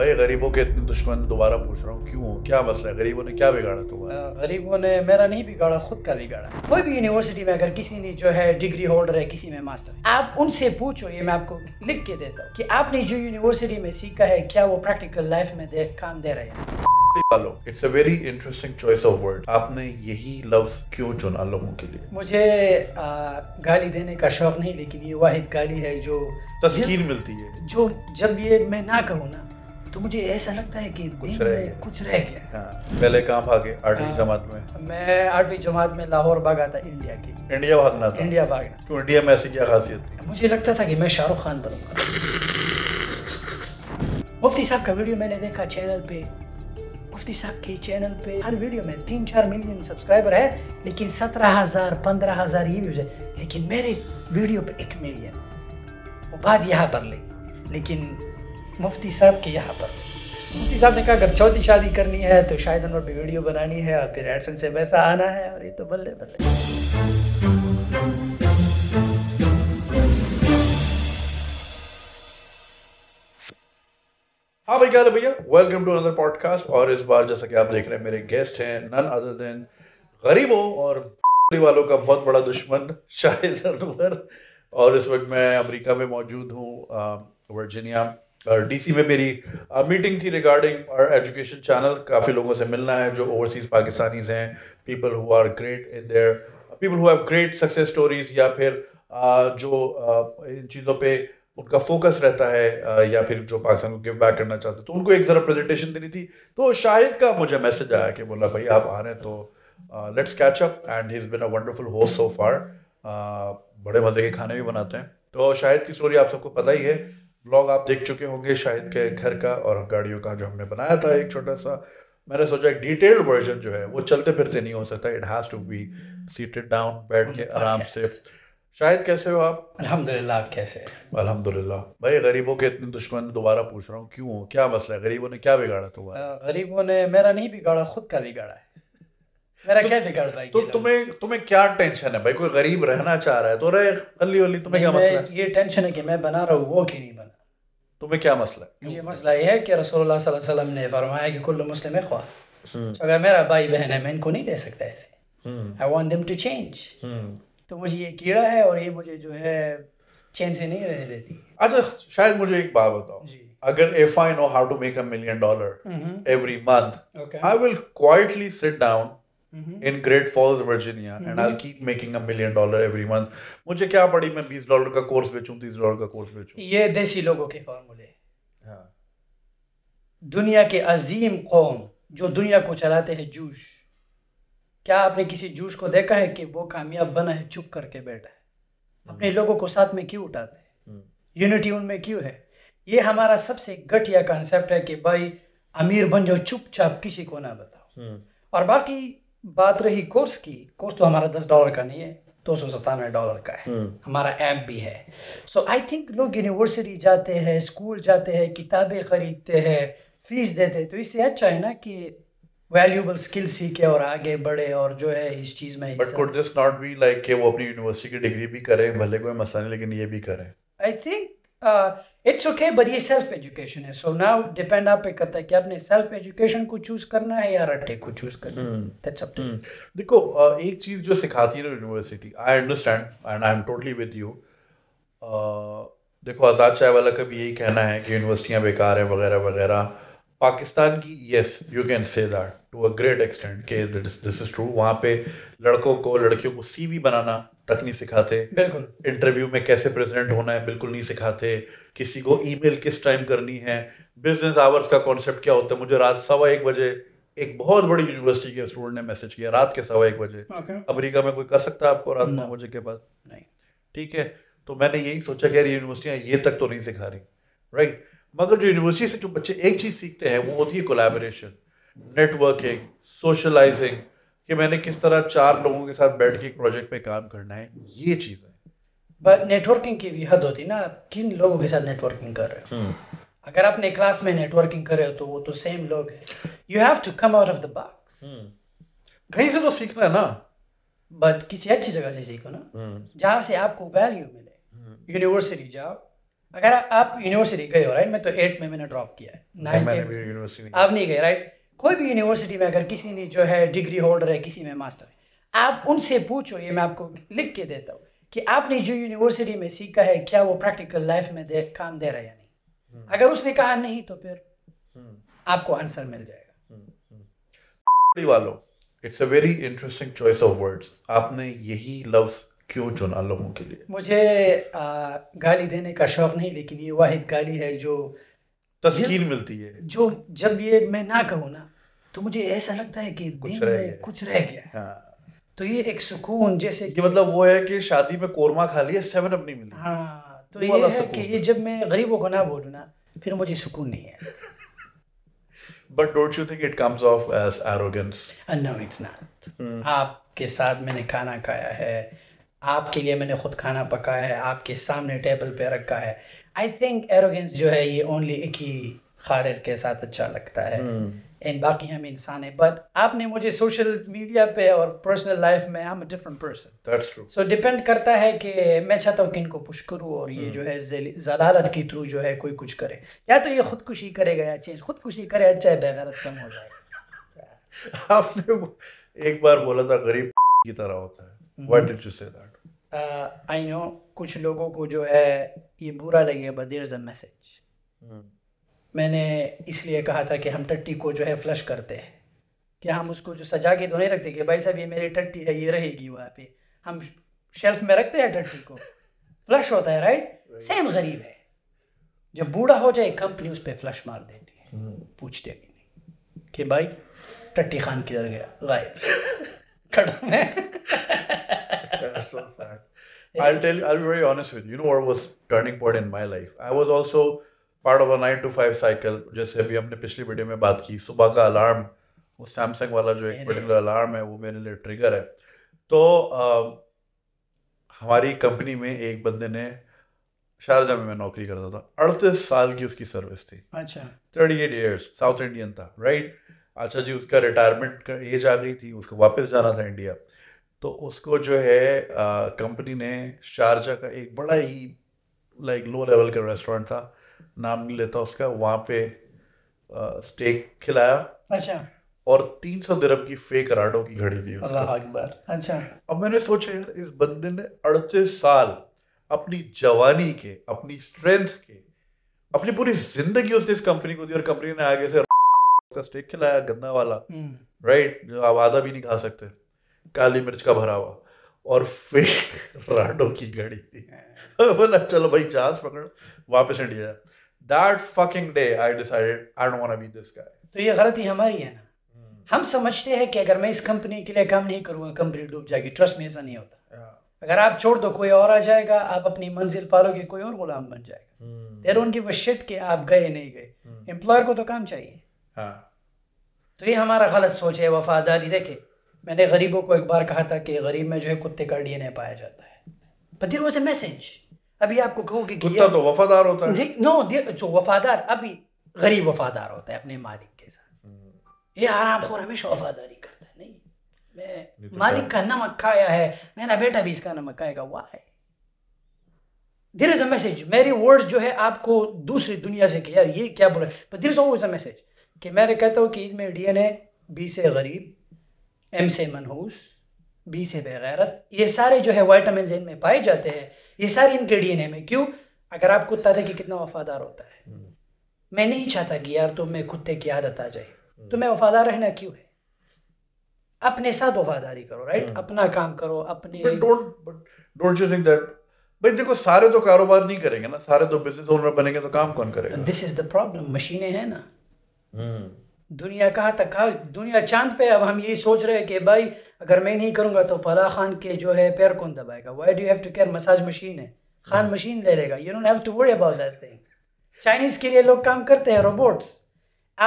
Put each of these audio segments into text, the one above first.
भाई गरीबों के इतने दुश्मन दोबारा पूछ रहा हूँ क्यों क्या मसला है गरीबों ने क्या बिगाड़ा तुम्हारा गरीबों ने मेरा नहीं बिगाड़ा खुद का बिगाड़ा कोई भी यूनिवर्सिटी में अगर किसी ने जो है डिग्री होल्डर है किसी में मास्टर है आप उनसे पूछो ये मैं आपको लिख के देता हूँ कि आपने जो यूनिवर्सिटी में सीखा है क्या वो प्रैक्टिकल लाइफ में दे, काम दे रहे हैं it's a very interesting choice of word आपने यही लव क्यों चुना लोगों के लिए मुझे आ, गाली देने का शौक नहीं लेकिन ये वाहिद गाली है जो तस्वीर मिलती है जो जब ये मैं ना कहूँ ना तो मुझे ऐसा लगता है कि कुछ रह गया कुछ रह हाँ, गया हाँ। पहले कहाँ भागे आठवीं हाँ। जमात में मैं आठवीं जमात में लाहौर भागा था इंडिया के इंडिया भागना था इंडिया भागना क्यों तो इंडिया में ऐसी क्या खासियत थी मुझे लगता था कि मैं शाहरुख खान बनूंगा मुफ्ती साहब का वीडियो मैंने देखा चैनल पे मुफ्ती साहब के चैनल पे हर वीडियो में तीन चार मिलियन सब्सक्राइबर है लेकिन सत्रह हजार पंद्रह हजार ये व्यूज है लेकिन मेरे वीडियो पे एक मिलियन वो बात यहाँ पर ले। लेकिन मुफ्ती साहब के यहाँ पर मुफ्ती साहब ने कहा अगर चौथी शादी करनी है तो शायद अनवर पे वीडियो बनानी है और फिर एडसन से वैसा आना है और ये तो बल्ले बल्ले हाँ भाई क्या भैया वेलकम टू अनदर पॉडकास्ट और इस बार जैसा कि आप देख रहे हैं मेरे गेस्ट हैं नन अदर देन गरीबों और वालों का बहुत बड़ा दुश्मन शाहिद अनवर और इस वक्त मैं अमेरिका में मौजूद हूँ वर्जीनिया डीसी में मेरी मीटिंग थी रिगार्डिंग और एजुकेशन चैनल काफ़ी लोगों से मिलना है जो ओवरसीज़ पाकिस्तानीज हैं people who are great in their people who have great success stories या फिर जो इन चीज़ों पे उनका फोकस रहता है या फिर जो पाकिस्तान को गिव बैक करना चाहते तो उनको एक ज़रा प्रेजेंटेशन देनी थी तो शाहिद का मुझे मैसेज आया कि बोला भाई आप आ रहे हैं तो let's catch up and he is been a wonderful host so far बड़े मज़े के खाने भी बनाते हैं तो शाहिद की स्टोरी आप सबको पता ही है ब्लॉग आप देख चुके होंगे शायद के घर का और गाड़ियों का जो हमने बनाया था एक छोटा सा मैंने सोचा एक डिटेल्ड वर्जन जो है वो चलते फिरते नहीं हो सकता it has to be seated down बैठ के mm-hmm. आराम से शायद कैसे हो आप अल्हम्दुलिल्लाह आप कैसे अल्हम्दुलिल्लाह भाई गरीबों के इतने दुश्मन दोबारा पूछ रहा हूँ क्यों क्या मसला है गरीबों ने क्या बिगाड़ा तुम्हारा गरीबों ने मेरा नहीं बिगाड़ा खुद का बिगाड़ा है मेरा तो क्या बिगड़ रहा है तो तुम्हें तुम्हें क्या टेंशन है भाई कोई गरीब रहना चाह रहा है तो अरे अली अली तुम्हें क्या मसला है ये टेंशन है कि मैं बना रहा हूँ वो क्यों नहीं बना तुम्हें क्या मसला है ये मसला ये है कि रसोल्ला वसल्लम ने फरमाया कि कुल मुस्लिम है ख्वा हम्म। तो अगर मेरा भाई बहन है मैं इनको नहीं दे सकता ऐसे I want them to change तो मुझे ये कीड़ा है और ये मुझे जो है चैन से नहीं रहने देती अच्छा शायद मुझे एक बात बताओ जी अगर if I know how to make a million dollar mm-hmm. every month, okay. I will quietly sit down mm-hmm. in Great Falls, Virginia, mm-hmm. and I'll mm-hmm. keep making a million dollar every month. मुझे क्या पड़ी मैं बीस dollar का course बेचूं तीस dollar का course बेचूं ये देसी लोगों के फॉर्मूले हाँ. दुनिया के अजीम कौम जो दुनिया को चलाते हैं जूश क्या आपने किसी जूश को देखा है कि वो कामयाब बना है चुप करके बैठा है हम्म। अपने लोगों को साथ में क्यों उठाते हैं यूनिटी हम्म। उनमें क्यों है ये हमारा सबसे घटिया कॉन्सेप्ट है कि भाई अमीर बन जाओ चुपचाप किसी को ना बताओ हम्म। और बाकी बात रही कोर्स की कोर्स तो हमारा दस डॉलर का नहीं है दो सौ सतानवे डॉलर का है hmm. हमारा ऐप भी है सो आई थिंक लोग यूनिवर्सिटी जाते हैं स्कूल जाते हैं किताबें खरीदते हैं फीस देते हैं तो इससे अच्छा है ना कि वैल्यूबल स्किल सीखे और आगे बढ़े और जो है इस चीज में but could this not be like कि वो अपनी यूनिवर्सिटी की डिग्री भी करें भले कोई मसला नहीं लेकिन ये भी करें I think it's okay but ये सेल्फ एजुकेशन है सो नाउ डिपेंड आप पे करता है कि आपने सेल्फ एजुकेशन को चूज करना है या रटे को चूज करना है दैट्स अप टू देखो एक चीज जो सिखाती है university I understand and I am totally with you देखो आज़ाद चाय वाला का भी यही कहना है कि यूनिवर्सिटियाँ बेकार हैं वगैरह वगैरह पाकिस्तान की yes you can say that to a great extent के दिस इज़ ट्रू वहाँ पे लड़कों को लड़कियों को सी बनाना तक नहीं सिखाते बिल्कुल इंटरव्यू में कैसे प्रेजेंट होना है बिल्कुल नहीं सिखाते किसी को ईमेल किस टाइम करनी है बिजनेस आवर्स का कॉन्सेप्ट क्या होता है मुझे रात सवा एक बजे एक बहुत बड़ी यूनिवर्सिटी के स्टूडेंट ने मैसेज किया रात के सवा एक बजे okay. अमेरिका में कोई कर सकता है आपको रात नौ बजे के बाद नहीं ठीक है तो मैंने यही सोचा कि यार यूनिवर्सिटियाँ ये तक तो नहीं सिखा रही राइट right? मगर जो यूनिवर्सिटी से जो बच्चे एक चीज़ सीखते हैं वो होती है कोलेबोरेशन नेटवर्किंग सोशलाइजिंग कि मैंने किस तरह चार लोगों के साथ बैठ के एक प्रोजेक्ट पे काम करना है ये चीज़ है नेटवर्किंग की भी हद होती ना किन लोगों के साथ नेटवर्किंग कर रहे हो हम्म। अगर आपने क्लास में नेटवर्किंग कर रहे हो तो वो तो सेम लोग है you have to come out of the box कहीं से तो सीखना है ना बट किसी अच्छी जगह से सीखो ना हम्म। जहाँ से आपको वैल्यू मिले यूनिवर्सिटी हम्म। जाओ अगर आप यूनिवर्सिटी गए हो राइट मैं तो एट में मैंने ड्रॉप किया है आप नहीं गए राइट कोई भी यूनिवर्सिटी में अगर किसी ने जो है डिग्री होल्डर है किसी में मास्टर है आप उनसे पूछो ये मैं आपको लिख के देता हूँ कि आपने जो यूनिवर्सिटी में सीखा है क्या वो प्रैक्टिकल लाइफ में दे काम दे रहा है या नहीं हम्म। अगर उसने कहा नहीं तो फिर हम्म। आपको आंसर मिल जाएगा हम्म, वालों it's a very interesting choice of words आपने यही लव क्यों चुना लोगों के लिए मुझे आ, गाली देने का शौक नहीं लेकिन ये वाहिद गाली है जो तस्कीन मिलती है जो जब ये मैं ना कहूँ ना तो मुझे ऐसा लगता है कि कुछ रह गया कुछ रह गया हाँ। तो ये एक सुकून जैसे कि मतलब वो है कि शादी में कोरमा खा लिया सेवन अप नहीं मिली हाँ तो ये है कि ये जब मैं गरीबों को ना बोलूँ ना फिर मुझे सुकून नहीं है but don't you think it comes off as arrogance no it's not आपके साथ मैंने खाना खाया है आपके लिए मैंने खुद खाना पकाया है आपके सामने टेबल पे रखा है आई थिंक एरोगेंस जो है ये ओनली एक ही खारिर के साथ अच्छा लगता है hmm. एंड बाकी हम इंसान हैं बट आपने मुझे सोशल मीडिया पे और पर्सनल लाइफ में I am different person that's true so depend करता है कि मैं चाहता हूँ कि इनको पुश करूँ और ये hmm. जो है जलालत के थ्रू जो है कोई कुछ करे या तो ये खुदकुशी करेगा या चेंज खुदकुशी करे अच्छा है बेगैरत कम हो जाए आपने एक बार बोला था गरीब की तरह होता है what did you say that I know कुछ लोगों को जो है ये बुरा लगेगा but there is a message मैंने इसलिए कहा था कि हम टट्टी को जो है फ्लश करते हैं क्या हम उसको जो सजा के तो नहीं रखते कि भाई साहब ये मेरी टट्टी है ये रहेगी वहाँ पे हम शेल्फ में रखते हैं टट्टी को फ्लश होता है राइट सेम गरीब है जब बूढ़ा हो जाए कंपनी उस पर फ्लश मार देती है hmm. पूछते भी नहीं कि भाई टट्टी खान किधर गया गायब खड़ा में I'll tell I'll be very honest with you. You know what was turning point in my life? I was also part of a nine to five cycle जैसे अभी हमने पिछली वीडियो में बात की सुबह का अलार्म वो सैमसंग वाला जो एक पर्टिकुलर अलार्म है वो मेरे लिए ट्रिगर है तो आ, हमारी कंपनी में एक बंदे ने शारजा में मैं नौकरी करता था अड़तीस साल की उसकी सर्विस थी अच्छा thirty eight years South Indian था राइट अच्छा जी उसका रिटायरमेंट का एज आ गई थी उसको वापस जाना था इंडिया तो उसको जो है कंपनी ने शारजा का एक बड़ा ही लाइक लो लेवल का रेस्टोरेंट था नाम नहीं लेता उसका वहां पे स्टेक खिलाया अच्छा और तीन सौ दिरम की फेक राडो की घड़ी दी अकबर अच्छा अब मैंने सोचा यार इस बंदे ने अड़तीस साल अपनी जवानी के अपनी स्ट्रेंथ के अपनी पूरी जिंदगी उसने इस कंपनी को दी और कंपनी ने आगे से का स्टेक खिलाया गंदा वाला राइट जो आप आधा भी नहीं खा सकते काली मिर्च का भरा हुआ और फिर राडो की घड़ी थी बोला चलो भाई जहाज पकड़ वापस India that fucking day I decided I don't want to be this guy तो ये गलती हमारी है ना hmm. हम समझते हैं कि अगर मैं इस कंपनी के लिए काम नहीं करूंगा कंपनी डूब जाएगी ट्रस्ट में ऐसा नहीं होता yeah. अगर आप छोड़ दो कोई और आ जाएगा आप अपनी मंजिल पालोगे कोई और गुलाम बन जाएगा देर उनकी वशियत के आप गए नहीं गए एम्प्लॉयर hmm. को तो काम चाहिए हाँ. तो ये हमारा गलत सोच है वफादारी देखे मैंने गरीबों को एक बार कहा था कि गरीब में जो है कुत्ते का डीएनए पाया जाता है but there was a message अभी आपको कहूँ कि कुत्ता तो वफादार होता है नो जो वफादार अभी गरीब वफादार होता है अपने मालिक के साथ ये आराम खोर हमेशा वफादारी करता है नहीं मैं तो मालिक का नमक खाया है मेरा बेटा भी इसका नमक खाएगा वाह देर इज अ मैसेज मेरी वर्ड्स जो है आपको दूसरी दुनिया से कि यार ये क्या बोल but there is a message कि मैं कहता हूँ कि इसमें डी एन ए बी से गरीब एम से मनहूस बी से बेगैरत ये सारे जो है वाइटामिन इन में पाए जाते हैं ये सारे इन्ग्रीडियंट हैं में क्यों अगर आप कुत्ता देखे कितना वफादार होता है हम्म। मैं नहीं चाहता कि यार तुम्हें कुत्ते की आदत आ जाए तुम्हें हम्म। तो वफादार रहना क्यों है अपने साथ वफादारी करो राइट हम्म। अपना काम करो अपने भाई देखो सारे तो कारोबार नहीं करेंगे ना सारे तो बिजनेस ओनर बनेंगे तो काम कौन करेगा दिस इज द प्रॉब्लम मशीनें हैं ना दुनिया कहाँ तक कहा दुनिया चांद पे अब हम यही सोच रहे हैं कि भाई अगर मैं नहीं करूँगा तो फला खान के जो है पैर कौन दबाएगा why do have to care massage machine है खान मशीन हाँ। ले लेगा you don't have to worry about that thing Chinese के लिए लोग काम करते हैं रोबोट्स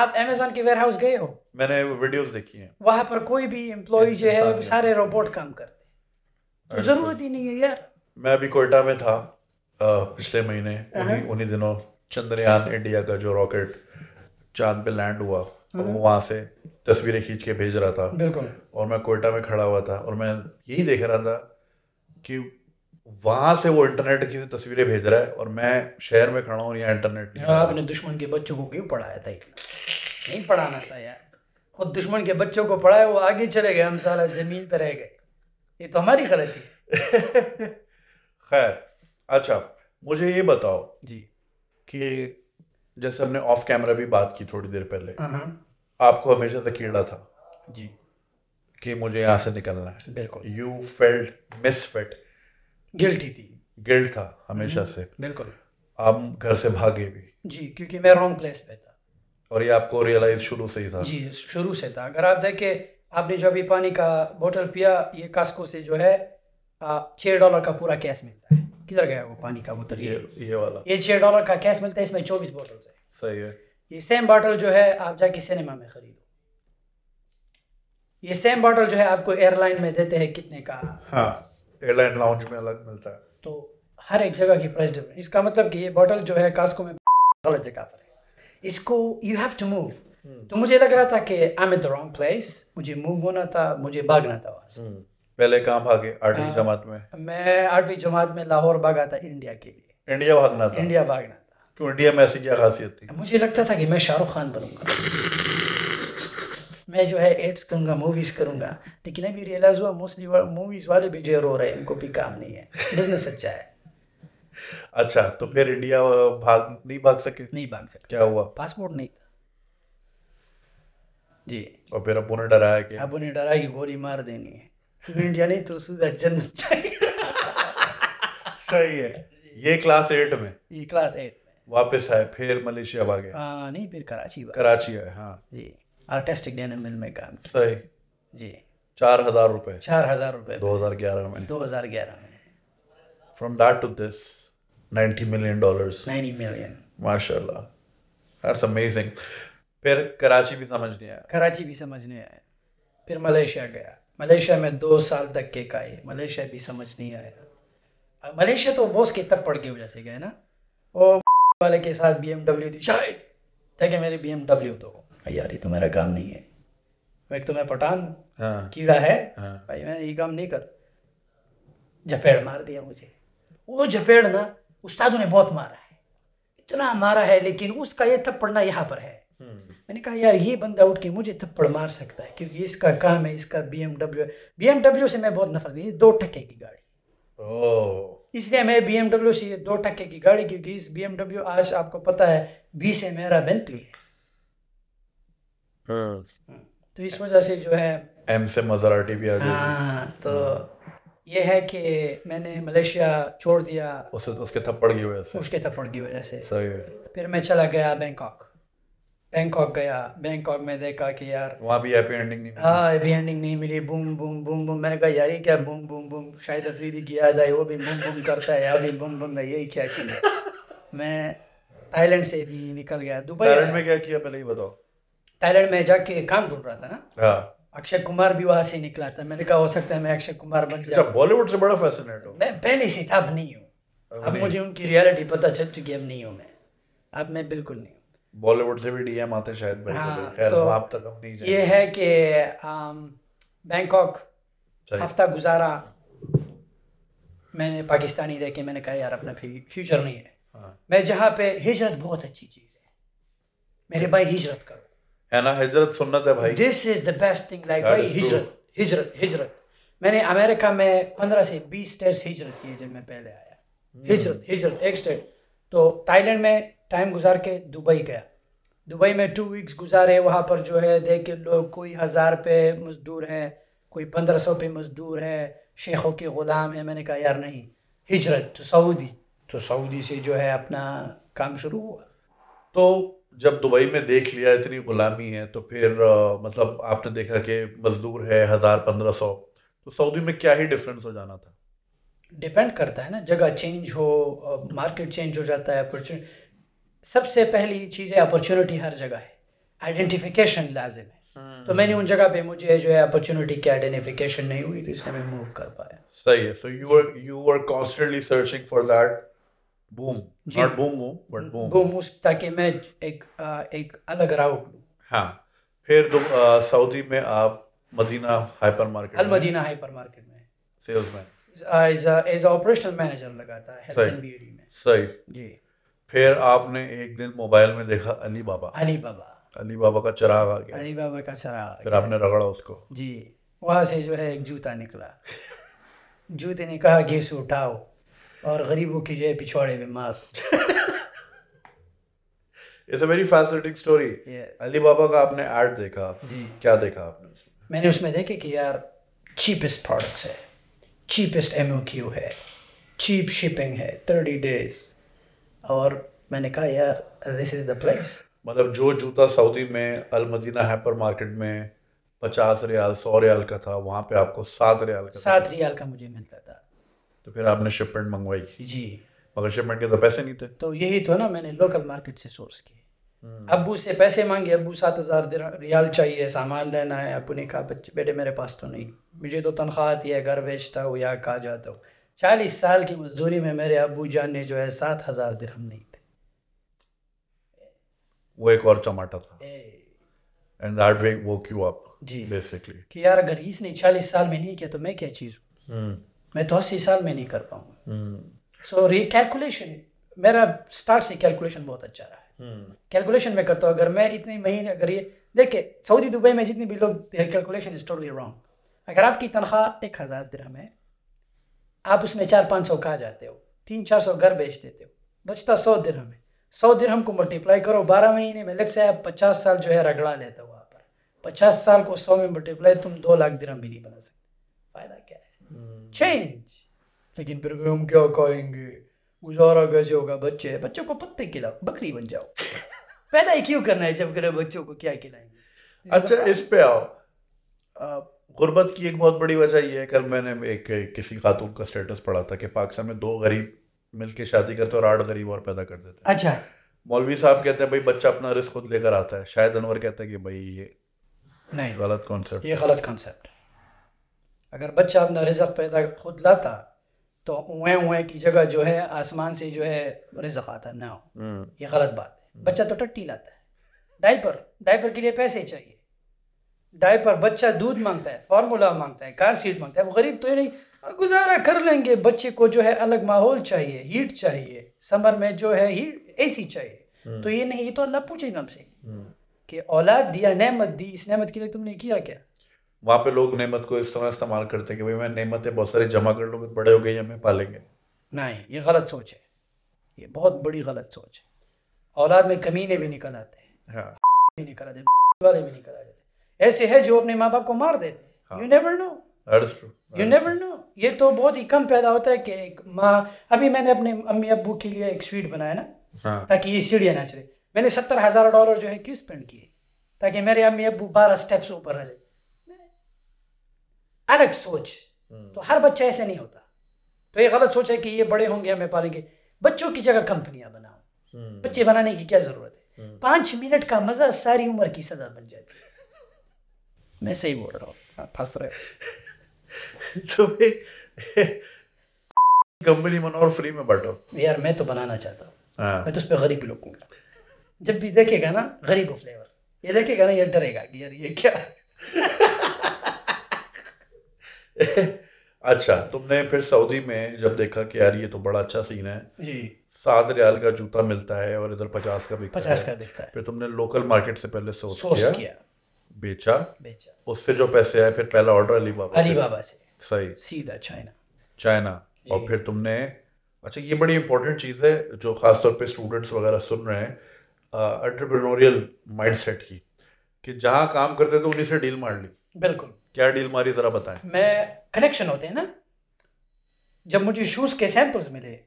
आप अमेजोन के वेयर हाउस गए हो मैंने वीडियोस देखी हैं वहाँ पर कोई भी एम्प्लॉय जो है सारे रोबोट काम करते हैं तो जरूरत ही नहीं है यार मैं अभी कोयटा में था पिछले महीने हाँ। उन्हीं उन्हीं दिनों चंद्रयान इंडिया का जो रॉकेट चांद पे लैंड हुआ वहां हम्म। वो वहाँ से तस्वीरें खींच के भेज रहा था बिल्कुल और मैं कोयटा में खड़ा हुआ था और मैं यही देख रहा था कि वहाँ से वो इंटरनेट की तस्वीरें भेज रहा है और मैं शहर में खड़ा हूँ या इंटरनेट आपने हाँ, दुश्मन के बच्चों को क्यों पढ़ाया था नहीं पढ़ाना था यार खुद दुश्मन के बच्चों को पढ़ाया वो आगे चले गए हम सारा ज़मीन पर रह गए ये तो हमारी गलती खैर अच्छा मुझे ये बताओ जी कि जैसे हमने ऑफ कैमरा भी बात की थोड़ी देर पहले हम्म। आपको हमेशा से कीड़ा था जी कि मुझे यहाँ से निकलना है बिल्कुल you felt misfit guilty थी गिल्ट था हमेशा हम्म। से बिल्कुल हम घर से भागे भी जी क्योंकि मैं रॉन्ग प्लेस पे था और ये आपको रियलाइज शुरू से ही था जी शुरू से था अगर आप देखें आपने जो अभी पानी का बोतल पिया ये कास्को से जो है छः डॉलर का पूरा कैश मिलता है किधर गया वो पानी का बोतल ये, ये वाला ये छः डॉलर का कैश मिलता है इसमें चौबीस बॉटल है सही है ये सेम बॉटल जो है आप जाके सिनेमा में खरीदो ये सेम बॉटल जो है आपको एयरलाइन में देते हैं कितने का हाँ एयरलाइन लाउंज में अलग मिलता है तो हर एक जगह की प्राइस डिफरेंट इसका मतलब कि ये बॉटल जो है कास्को में गलत जगह पर है इसको यू हैव टू मूव तो मुझे लग रहा था कि I am at the wrong place मुझे मूव होना था मुझे भागना था वहाँ से हम्म। पहले कहाँ भागे आठवीं हाँ। जमात में मैं आठवीं जमात में लाहौर भागा था इंडिया के लिए इंडिया भागना था इंडिया भागना था क्यों इंडिया में ऐसी क्या खासियत थी मुझे लगता था कि मैं शाहरुख खान बनूंगा मैं जो है एड्स करूंगा मूवीज़ करूंगा लेकिन अभी रियलाइज़ हुआ मोस्टली मूवीज़ वाले भी जो हो रहे हैं इनको भी काम नहीं है बिजनेस अच्छा है अच्छा तो फिर इंडिया भाग नहीं भाग सके नहीं भाग सके क्या हुआ पासपोर्ट नहीं था जी और फिर अब उन्हें डराया कि अब उन्हें डराया कि गोली मार देनी है इंडिया नहीं तो जन्नत सही है ये क्लास एट में ये क्लास एट में वापस आए फिर मलेशिया भागे हाँ नहीं फिर कराची कराची आए हाँ जी आर्टिस्टिक डिनर मिल में काम सही जी चार हजार रुपए चार हजार रुपए दो हजार ग्यारह में दो हजार ग्यारह में from that to this ninety million dollars ninety million माशाल्लाह दैट्स अमेजिंग फिर कराची भी समझ नहीं आया कराची भी समझ नहीं आया फिर मलेशिया गया मलेशिया में दो साल तक के का मलेशिया भी समझ नहीं आया मलेशिया तो बॉस के तक पड़ की वजह से गए ना वो वाले के साथ बी एमडब्ल्यू थी शायद देखिए मेरी बी एमडब्ल्यू तो यार ये तो मेरा काम नहीं है एक तो मैं पठान हाँ। कीड़ा है हाँ। भाई मैं ये काम नहीं कर झपेड़ मार दिया मुझे वो झपेड़ ना उस्तादों ने बहुत मारा है इतना मारा है लेकिन उसका ये थप्पड़ ना यहाँ पर है मैंने कहा यार ये बंदा उठ के मुझे थप्पड़ मार सकता है क्योंकि इसका काम है इसका बी एमडब्ल्यू बी एमडब्ल्यू से मैं बहुत नफरत ये दो टके की गाड़ी इसलिए मैं बी एमडब्ल्यू से ये दो टके की गाड़ी क्योंकि इस बी एमडब्ल्यू आज आपको पता है बी से मेरा बेंटली है हाँ। तो इस वजह से जो है एम से मजराटी भी आ गई हाँ, तो हाँ। ये है कि मैंने मलेशिया छोड़ दिया उस, उसके थप्पड़ की वजह से उसके थप्पड़ की वजह से सही है फिर मैं चला गया बैंकॉक बैंकॉक गया बैंकॉक में देखा कि यार वहाँ भी हैप्पी एंडिंग नहीं हाँ हैप्पी एंडिंग नहीं मिली बूम बूम बूम बूम मैंने कहा यार ये क्या बूम बूम बूम शायद अफरीदी की याद आई वो भी बूम बूम करता है अभी बूम बूम में यही क्या किया मैं थाईलैंड से भी निकल गया दुबई थाईलैंड में क्या किया पहले ही बताओ थाईलैंड में जाके काम ढूंढ रहा था ना हाँ अक्षय कुमार भी वहाँ से निकला था मैंने कहा हो सकता है मैं अक्षय कुमार बन अच्छा, जाऊँ बॉलीवुड से बड़ा फैसिनेट हूँ मैं पहले से था अब नहीं हूँ अब मुझे उनकी रियलिटी पता चल चुकी है अब नहीं हूँ मैं अब मैं बिल्कुल नहीं हूँ बॉलीवुड से भी डीएम आते शायद हाँ, खैर तो आप तक हम नहीं ये है कि बैंकॉक um, हफ्ता गुजारा मैंने पाकिस्तानी देखे मैंने कहा यार अपना फ्यूचर नहीं है हाँ। मैं जहाँ पे हिजरत बहुत अच्छी चीज़ है मेरे भाई हिजरत करो है ना हिजरत सुन्नत है भाई this is the best thing like भाई हिजरत हिजरत हिजरत मैंने अमेरिका में पंद्रह से बीस स्टेट्स हिजरत किए जब मैं पहले आया हम्म। हिजरत हिजरत एक स्टेट तो थाईलैंड में टाइम गुजार के दुबई गया दुबई में टू वीक्स गुजारे वहाँ पर जो है देखे लोग कोई हज़ार पे मज़दूर हैं कोई पंद्रह सौ पे मज़दूर हैं शेखों के ग़ुलाम है मैंने कहा यार नहीं हिजरत तो सऊदी तो सऊदी से जो है अपना काम शुरू हुआ तो जब दुबई में देख लिया इतनी गुलामी है तो फिर मतलब आपने देखा कि मज़दूर है हज़ार पंद्रह सौ तो सऊदी में क्या ही डिफरेंस हो जाना था डिपेंड करता है ना जगह चेंज हो मार्केट चेंज हो जाता है अपॉर्चुनिटी सबसे पहली चीज़ है अपॉर्चुनिटी हर जगह है आइडेंटिफिकेशन लाजिम है हम्म। तो मैंने उन जगह पे मुझे जो है अपॉर्चुनिटी की आइडेंटिफिकेशन नहीं हुई तो इसलिए मैं मूव कर पाया सही है so you were you were constantly searching for that boom not boom boom but boom boom उस ताकि मैं एक आ, एक अलग राउट लूं हाँ फिर तो सऊदी में आप Medina hypermarket Al Medina hypermarket में salesman as as operational manager लगा था हेल्थ एंड ब्यूटी में सही जी फिर आपने एक दिन मोबाइल में देखा Ali Alibaba Alibaba Alibaba का चराग आ गया अली बाबा का चराग फिर आपने रगड़ा उसको जी वहाँ से जो है एक जूता निकला जूते ने कहा घेस उठाओ और गरीबों की जो है पिछवाड़े में मार it's a very fascinating story Alibaba का आपने आर्ट देखा जी क्या देखा आपने उसमें मैंने उसमें देखे कि यार चीपेस्ट प्रोडक्ट्स है चीपेस्ट एम है चीप शिपिंग है थर्टी डेज़ और मैंने कहा यार दिस इज़ द प्लेस मतलब जो जूता सऊदी में अल मदीना हैपर मार्केट में पचास रियाल सौ रियाल का था वहाँ पे आपको सात रियाल का सात रियाल का मुझे मिलता था तो फिर आपने शिपमेंट मंगवाई जी मगर शिपमेंट के तो पैसे नहीं थे तो यही तो ना मैंने लोकल मार्केट से सोर्स किए हम्म। अबू से पैसे मांगे अबू सात हज़ार रियाल चाहिए सामान लेना है अबू ने कहा बेटे मेरे पास तो नहीं मुझे तो तनख्वाह आती है घर बेचता हूँ या कहा जाता हूँ चालीस साल की मजदूरी में मेरे अबू जान ने जो है सात हजार दिरहम नहीं थे वो एक और टमाटर था एंड दैट वे वो यू अप जी बेसिकली कि यार अगर इसने चालीस साल में नहीं किया तो मैं क्या चीज़ हूँ हम्म। मैं तो अस्सी साल में नहीं कर पाऊंगा सो हम्म। रिकैलकुलेशन मेरा स्टार्ट से कैलकुलेशन बहुत अच्छा रहा है कैलकुलेशन hmm. में करता हूँ अगर मैं इतने महीने अगर ये देखे सऊदी दुबई में जितने भी लोग कैलकुलेशन इज टोटली रॉन्ग अगर आपकी तनख्वाह एक हज़ार दिरहम है आप उसमें चार पाँच सौ कहा जाते हो तीन चार सौ घर बेच देते हो बचता सौ दिन हमें सौ दिन हमको मल्टीप्लाई करो बारह महीने में लग से आप पचास साल जो है रगड़ा लेते हो वहाँ पर पचास साल को सौ में मल्टीप्लाई तुम दो लाख दिन भी नहीं बना सकते फायदा क्या है चेंज हम्म। लेकिन फिर हम क्या कहेंगे गुजारा कैसे होगा बच्चे बच्चों को पत्ते खिलाओ बकरी बन जाओ पैदा ही क्यों करना है जब अगर बच्चों को क्या खिलाएंगे अच्छा इस पे आओ आप गुर्बत की एक बहुत बड़ी वजह यह है कल मैंने एक, किसी खातून का स्टेटस पढ़ा था कि पाकिस्तान में दो गरीब मिलके शादी करते और आठ गरीब और पैदा कर देते अच्छा मौलवी साहब कहते हैं भाई बच्चा अपना रिस्क खुद लेकर आता है शायद अनवर कहता है कि भाई ये नहीं गलत कॉन्सेप्ट ये गलत कॉन्सेप्ट अगर बच्चा अपना रिजक पैदा खुद लाता तो उए उए की जगह जो है आसमान से जो है रिजक आता ना हो हम्म। ये गलत बात है बच्चा तो टट्टी लाता है डाइपर डाइपर के लिए पैसे चाहिए डायपर बच्चा दूध मांगता है फार्मूला मांगता है कार सीट मांगता है वो गरीब तो ही नहीं गुजारा कर लेंगे बच्चे को जो है अलग माहौल चाहिए हीट चाहिए समर में जो है हीट एसी चाहिए हम्म। तो ये नहीं ये तो अल्लाह पूछे नाम से हम्म। कि औलाद दिया नहमत दी इस नहमत के लिए तुमने किया क्या वहाँ पे लोग नेमत को इस तरह इस्तेमाल करते हैं कि भाई मैं नेमतें बहुत सारी जमा कर लूँगी बड़े हो गए हमें पालेंगे नहीं ये गलत सोच है ये बहुत बड़ी गलत सोच है औलाद में कमीने भी निकल आते हैं हाँ। भी निकल आते हैं वाले भी निकल ऐसे है जो अपने माँ बाप को मार देते you never know you never know ये तो बहुत ही कम पैदा होता है कि माँ अभी मैंने अपने अम्मी अबू के लिए एक स्वीट बनाया ना हाँ. ताकि ये सीढ़ियाँ ना चले मैंने सत्तर हजार डॉलर जो है क्यों स्पेंड किए ताकि मेरे अम्मी अबू बारह स्टेप्स ऊपर जाए अलग सोच हम्म। तो हर बच्चा ऐसे नहीं होता तो ये गलत सोच है कि ये बड़े होंगे हमें पालेंगे बच्चों की जगह कंपनियां बनाओ हम्म। बच्चे बनाने की क्या जरूरत है हम्म। पांच मिनट का मजा सारी उम्र की सजा बन जाती है मैं सही बोल रहा हूँ हाँ, फंस रहे तो कंपनी बनाओ और फ्री में बैठो यार मैं तो बनाना चाहता हूँ हाँ। मैं तो उस पर गरीब लूंगा जब भी देखेगा ना गरीब फ्लेवर ये देखेगा ना ये डरेगा कि यार ये क्या अच्छा तुमने फिर सऊदी में जब देखा कि यार ये तो बड़ा अच्छा सीन है जी सात रियाल का जूता मिलता है और इधर पचास का भी पचास का बिकता है फिर तुमने लोकल मार्केट से पहले सोच किया, किया। बेचा बेचा उससे जो पैसे आए फिर पहला order Alibaba Alibaba से सही सीधा चाइना चाइना और फिर तुमने अच्छा ये बड़ी इंपॉर्टेंट चीज़ है जो खासतौर पे स्टूडेंट्स वगैरह सुन रहे हैं एंटरप्रेनोरियल माइंडसेट की कि जहाँ काम करते थे उन्हीं से डील मार ली बिल्कुल क्या डील मारी ज़रा बताएं मैं कनेक्शन होते हैं ना जब मुझे शूज़ के सैंपल्स मिले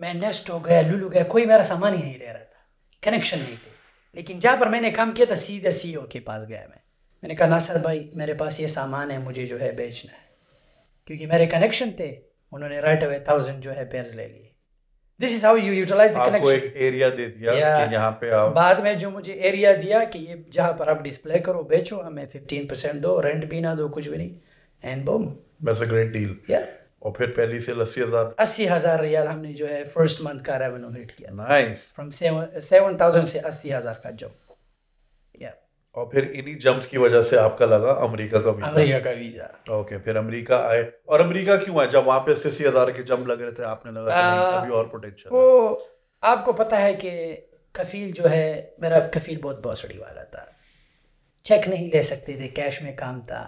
मैं नेस्ट हो गया लुलू गया कोई मेरा सामान ही नहीं ले रहा था कनेक्शन नहीं थे लेकिन जहाँ पर मैंने काम किया था सीधे सी के पास गया मैं मैंने कहा ना सर भाई मेरे पास ये सामान है मुझे जो है बेचना है क्योंकि मेरे कनेक्शन थे उन्होंने राइट अवे थाउजेंड जो है पेयर्स ले लिए this is how you utilize the connection एक एरिया दे दिया yeah. कि यहाँ पे आओ बाद में जो मुझे एरिया दिया कि ये जहाँ पर आप डिस्प्ले करो बेचो हमें फिफ्टीन परसेंट दो रेंट भी ना दो कुछ भी नहीं and boom that's a great deal या और फिर पहली से अस्सी हजार अस्सी हजार रियाल हमने जो है फर्स्ट मंथ का रेवेन्यू हिट किया नाइस फ्रॉम सेवन थाउजेंड से अस्सी हजार का जॉब और फिर इन्हीं जम्प्स की वजह से आपका लगा अमेरिका का वीजा अमेरिका का वीजा ओके फिर अमेरिका आए और अमेरिका क्यों आए जब वहाँ पे अस्सी अस्सी हजार के जम्प लग रहे थे आपने लगा अभी और पोटेंशियल वो आपको पता है कि कफील जो है मेरा कफील बहुत बौसड़ी वाला था चेक नहीं ले सकते थे कैश में काम था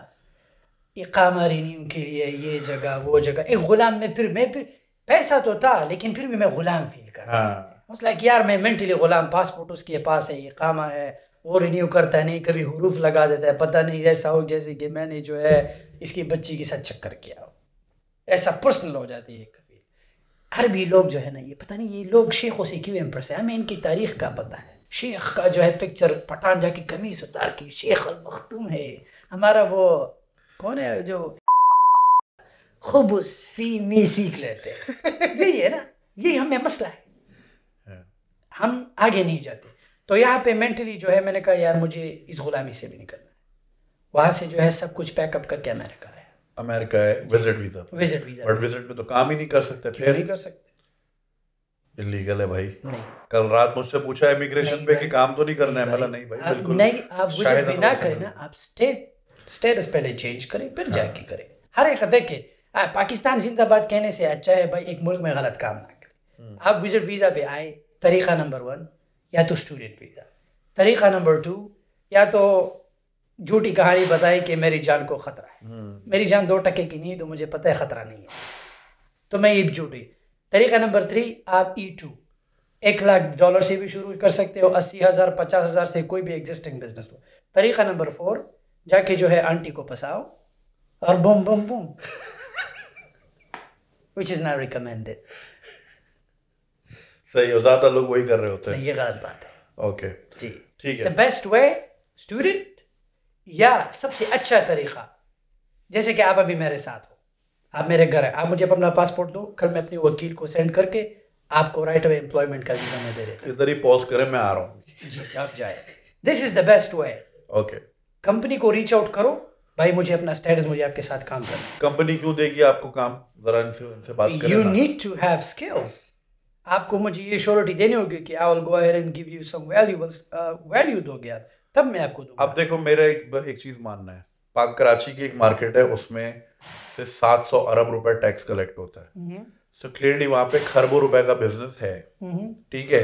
इकामा रिन्यू के लिए ये जगह वो जगह एक गुलाम में फिर मैं फिर पैसा तो था लेकिन फिर भी मैं गुलाम फील कर रहा हाँ। लाइक यार मैं मेंटली गुलाम पासपोर्ट उसके पास है इकामा है वो रिन्यू करता है नहीं कभी हरूफ लगा देता है पता नहीं ऐसा हो जैसे कि मैंने जो है इसकी बच्ची के साथ चक्कर किया हो ऐसा पर्सनल हो जाती है कभी अरबी लोग जो है ना ये पता नहीं ये लोग शेखों से क्यों इम्प्रेस है हमें इनकी तारीख का पता है शेख का जो है पिक्चर पठान जाके कमीज उतार की शेख और मखतूम है हमारा वो कौन है जो खुबस फी मी सीख लेते यही है ना यही हमें मसला है हाँ। हम आगे नहीं जाते तो यहाँ पे मेंटली जो है मैंने कहा यार मुझे इस गुलामी से भी निकलना है वहाँ से जो है सब कुछ पैकअप करके अमेरिका है अमेरिका है visit visa visit visa but visit में तो काम ही नहीं कर सकते फिर नहीं कर सकते इलीगल है भाई नहीं कल रात मुझसे पूछा इमिग्रेशन पे कि काम तो नहीं करना है मतलब नहीं भाई बिल्कुल नहीं आप विजिट भी ना करें ना आप स्टेट स्टेटस पहले चेंज करें फिर हाँ। जाके करें हर एक देखे पाकिस्तान जिंदाबाद कहने से अच्छा है भाई एक मुल्क में गलत काम ना करें हम्म। आप विजिट वीज़ा पे आए तरीका नंबर वन या तो स्टूडेंट वीज़ा तरीक़ा नंबर टू या तो झूठी कहानी बताई कि मेरी जान को ख़तरा है हम्म। मेरी जान दो टके की नहीं तो मुझे पता है ख़तरा नहीं है तो मैं ये झूठी तरीक़ा नंबर थ्री आप ई e टू एक लाख डॉलर से भी शुरू कर सकते हो अस्सी हज़ार पचास हज़ार से कोई भी एग्जिस्टिंग बिजनेस हो तरीक़ा नंबर फोर जाके जो है आंटी को फंसाओ और bomb bomb bomb which is not recommended सही हो ज्यादा लोग वही कर रहे होते हैं ये गलत बात है ओके जी ठीक है द बेस्ट वे स्टूडेंट या सबसे अच्छा तरीका जैसे कि आप अभी मेरे साथ हो आप मेरे घर है आप मुझे अपना पासपोर्ट दो कल मैं अपने वकील को सेंड करके आपको राइट अवे एम्प्लॉयमेंट का वीजा मैं दे देता इधर ही पॉज करें मैं आ रहा हूँ जी आप जाए this is the best way okay company को रीच आउट करो भाई मुझे अपना स्टेटस मुझे आपके साथ काम करना कंपनी क्यों देगी आपको काम जरा इनसे इनसे बात करें you need to have skills आपको मुझे ये श्योरिटी देनी होगी कि I will go ahead and give you some valuables value दोगे आप तब मैं आपको दूंगा अब देखो मेरा एक एक चीज मानना है पाक कराची की एक मार्केट है उसमें से 700 अरब रुपए टैक्स कलेक्ट होता है सो क्लियरली वहां पे खरबों रुपए का बिजनेस है हम्म। ठीक है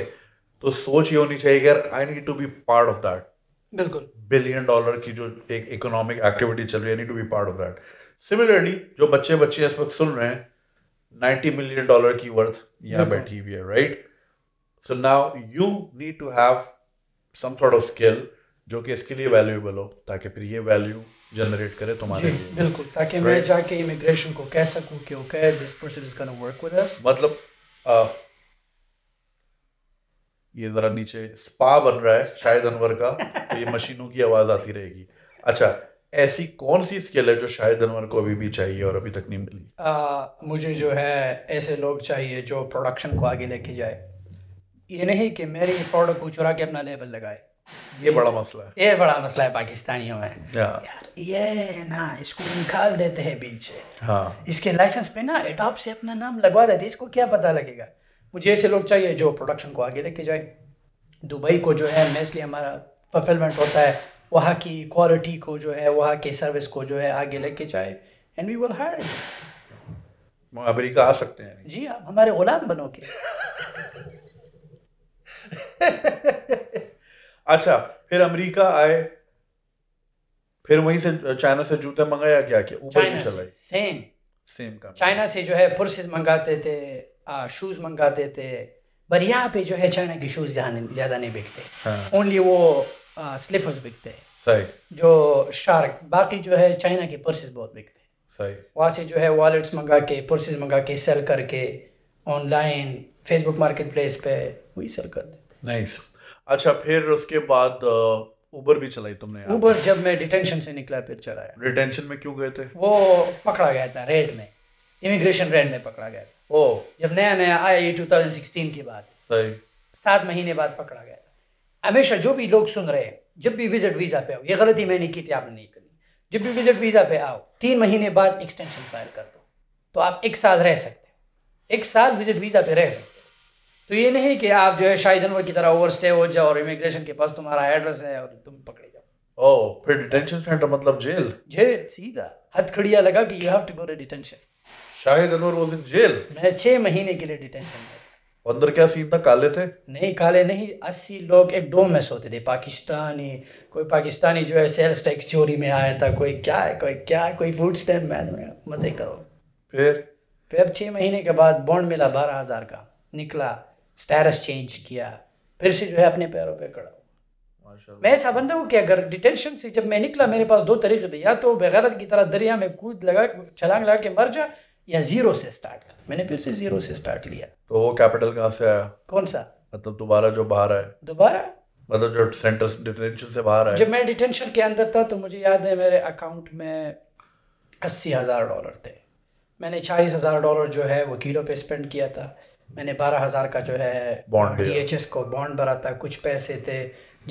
तो सोच ये होनी चाहिए यार I need to be part of that बिल्कुल बिलियन डॉलर की जो एक इकोनॉमिक एक्टिविटी चल रही है need to be part of that similarly जो बच्चे बच्चे इस वक्त सुन रहे हैं 90 million dollar की वर्थ यहाँ बैठी हुई है right so now you need to have some sort of skill जो कि इसके लिए वैल्यूएबल हो ताकि फिर ये वैल्यू जनरेट करे तुम्हारे लिए बिल्कुल ताकि right? मैं जाके इमिग्रेशन को कह सकूं कि okay this person is gonna work with us मतलब uh, ये जरा नीचे स्पा बन रहा है शायद अनवर का तो ये मशीनों की आवाज आती रहेगी अच्छा ऐसी कौन सी स्किल है जो शायद अनवर को अभी भी चाहिए और अभी तक नहीं मिली आ, मुझे जो है ऐसे लोग चाहिए जो प्रोडक्शन को आगे लेके जाए ये नहीं कि मेरी प्रोडक्ट को चुरा के अपना लेबल लगाए ये ये बड़ा मसला है ये बड़ा मसला है पाकिस्तानियों में यार ये ना इसको निकाल देते हैं बीच से हाँ इसके लाइसेंस पे ना एडॉप से अपना नाम लगवा देते इसको क्या पता लगेगा मुझे ऐसे लोग चाहिए जो प्रोडक्शन को आगे लेके जाए दुबई को जो है मेस्टली हमारा फुलफिलमेंट होता है वहाँ की क्वालिटी को जो है वहाँ के सर्विस को जो है आगे लेके जाए and we will hire America आ सकते हैं जी आप हमारे गुलाम बनोगे अच्छा फिर अमेरिका आए फिर वहीं से चाइना से जूते मंगाया क्या क्या ऊपर भी चलाए सेम सेम का चाइना से जो है पुर्सेस मंगाते थे शूज मंगाते थे पर यहाँ पे जो है चाइना के शूज ज़्यादा नहीं बिकते ओनली हाँ. वो स्लीपर्स बिकते हैं सही जो शार्क बाकी जो है चाइना के पर्सेस बहुत बिकते हैं सही वहाँ से जो है वॉलेट्स मंगा के पर्सेस मंगा के सेल करके ऑनलाइन फेसबुक मार्केट प्लेस पे वही सेल कर देते नाइस अच्छा फिर उसके बाद उबर भी चलाई तुमने उबर जब मैं डिटेंशन से निकला फिर चलाया डिटेंशन में क्यों गए थे वो पकड़ा गया था रेड में इमिग्रेशन रेड में पकड़ा गया था ओ जब नया नया आया ये 2016 की बात सही सात महीने बाद पकड़ा गया हमेशा जो भी लोग सुन रहे हैं जब भी विजिट वीज़ा पे आओ ये गलती मैंने की थी आपने नहीं करी जब भी विजिट वीज़ा पे आओ तीन महीने बाद एक्सटेंशन फाइल कर दो तो आप एक साल रह सकते हो एक साल विजिट वीज़ा पे रह सकते हो तो ये नहीं कि आप जो है शाहिद अनवर की तरह ओवर स्टे हो जाओ और इमिग्रेशन के पास तुम्हारा एड्रेस है और तुम पकड़े जाओ ओ फिर डिटेंशन सेंटर मतलब जेल जेल सीधा हथखड़िया लगा कि you have to go to detention Shahid Anwar was in jail मैं 6 महीने के लिए डिटेंशन में अंदर क्या सीन था काले थे नहीं काले नहीं अस्सी लोग एक डोम में सोते थे पाकिस्तानी कोई पाकिस्तानी जो है सेल्स टैक्स चोरी में आया था कोई क्या है कोई क्या है कोई फूड स्टैंड मैन में मजे करो फिर फिर छः महीने के बाद बॉन्ड मिला बारह हज़ार का निकला स्टेटस चेंज किया फिर से जो है अपने पैरों पर पे खड़ा मैं ऐसा बंदा हूँ कि अगर डिटेंशन से जब मैं निकला मेरे पास दो तरीके थे या तो बेगैरत की तरह दरिया में कूद लगा छलांग लगा के मर जा या ज़ीरो से स्टार्ट कर मैंने फिर से जीरो से स्टार्ट लिया तो वो कैपिटल कहाँ से आया कौन सा मतलब दोबारा जो बाहर आया दोबारा मतलब जो सेंटर डिटेंशन से बाहर आया जब मैं डिटेंशन के अंदर था तो मुझे याद है मेरे अकाउंट में अस्सी हज़ार डॉलर थे मैंने चालीस हज़ार डॉलर जो है वकीलों पे स्पेंड किया था मैंने बारह हज़ार का जो है बॉन्ड डी एच एस को बॉन्ड भरा था कुछ पैसे थे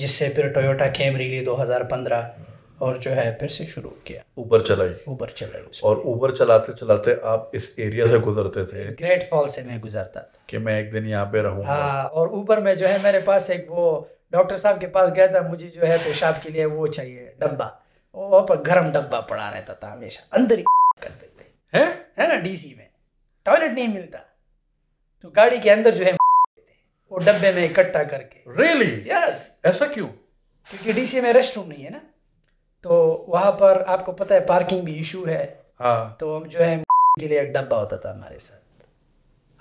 जिससे फिर टोयोटा कैमरी ली दो हज़ार पंद्रह और जो है फिर से शुरू किया ऊबर चलाई ऊबर चलाई और ऊबर चलाते चलाते आप इस एरिया से गुजरते थे ग्रेट फॉल से मैं गुजरता था कि मैं एक दिन यहाँ पे रहूँ हाँ और ऊबर में जो है मेरे पास एक वो डॉक्टर साहब के पास गया था मुझे जो है पेशाब के लिए वो चाहिए डब्बा वो पर गर्म डब्बा पड़ा रहता था हमेशा अंदर ही करते थे है? है ना डीसी में टॉयलेट नहीं मिलता तो गाड़ी के अंदर जो है वो डब्बे में इकट्ठा करके रियली really? Yes yes. ऐसा क्यों क्योंकि डीसी में रेस्ट रूम नहीं है ना तो वहाँ पर आपको पता है पार्किंग भी इशू है हाँ तो हम जो है के लिए एक डब्बा होता था हमारे साथ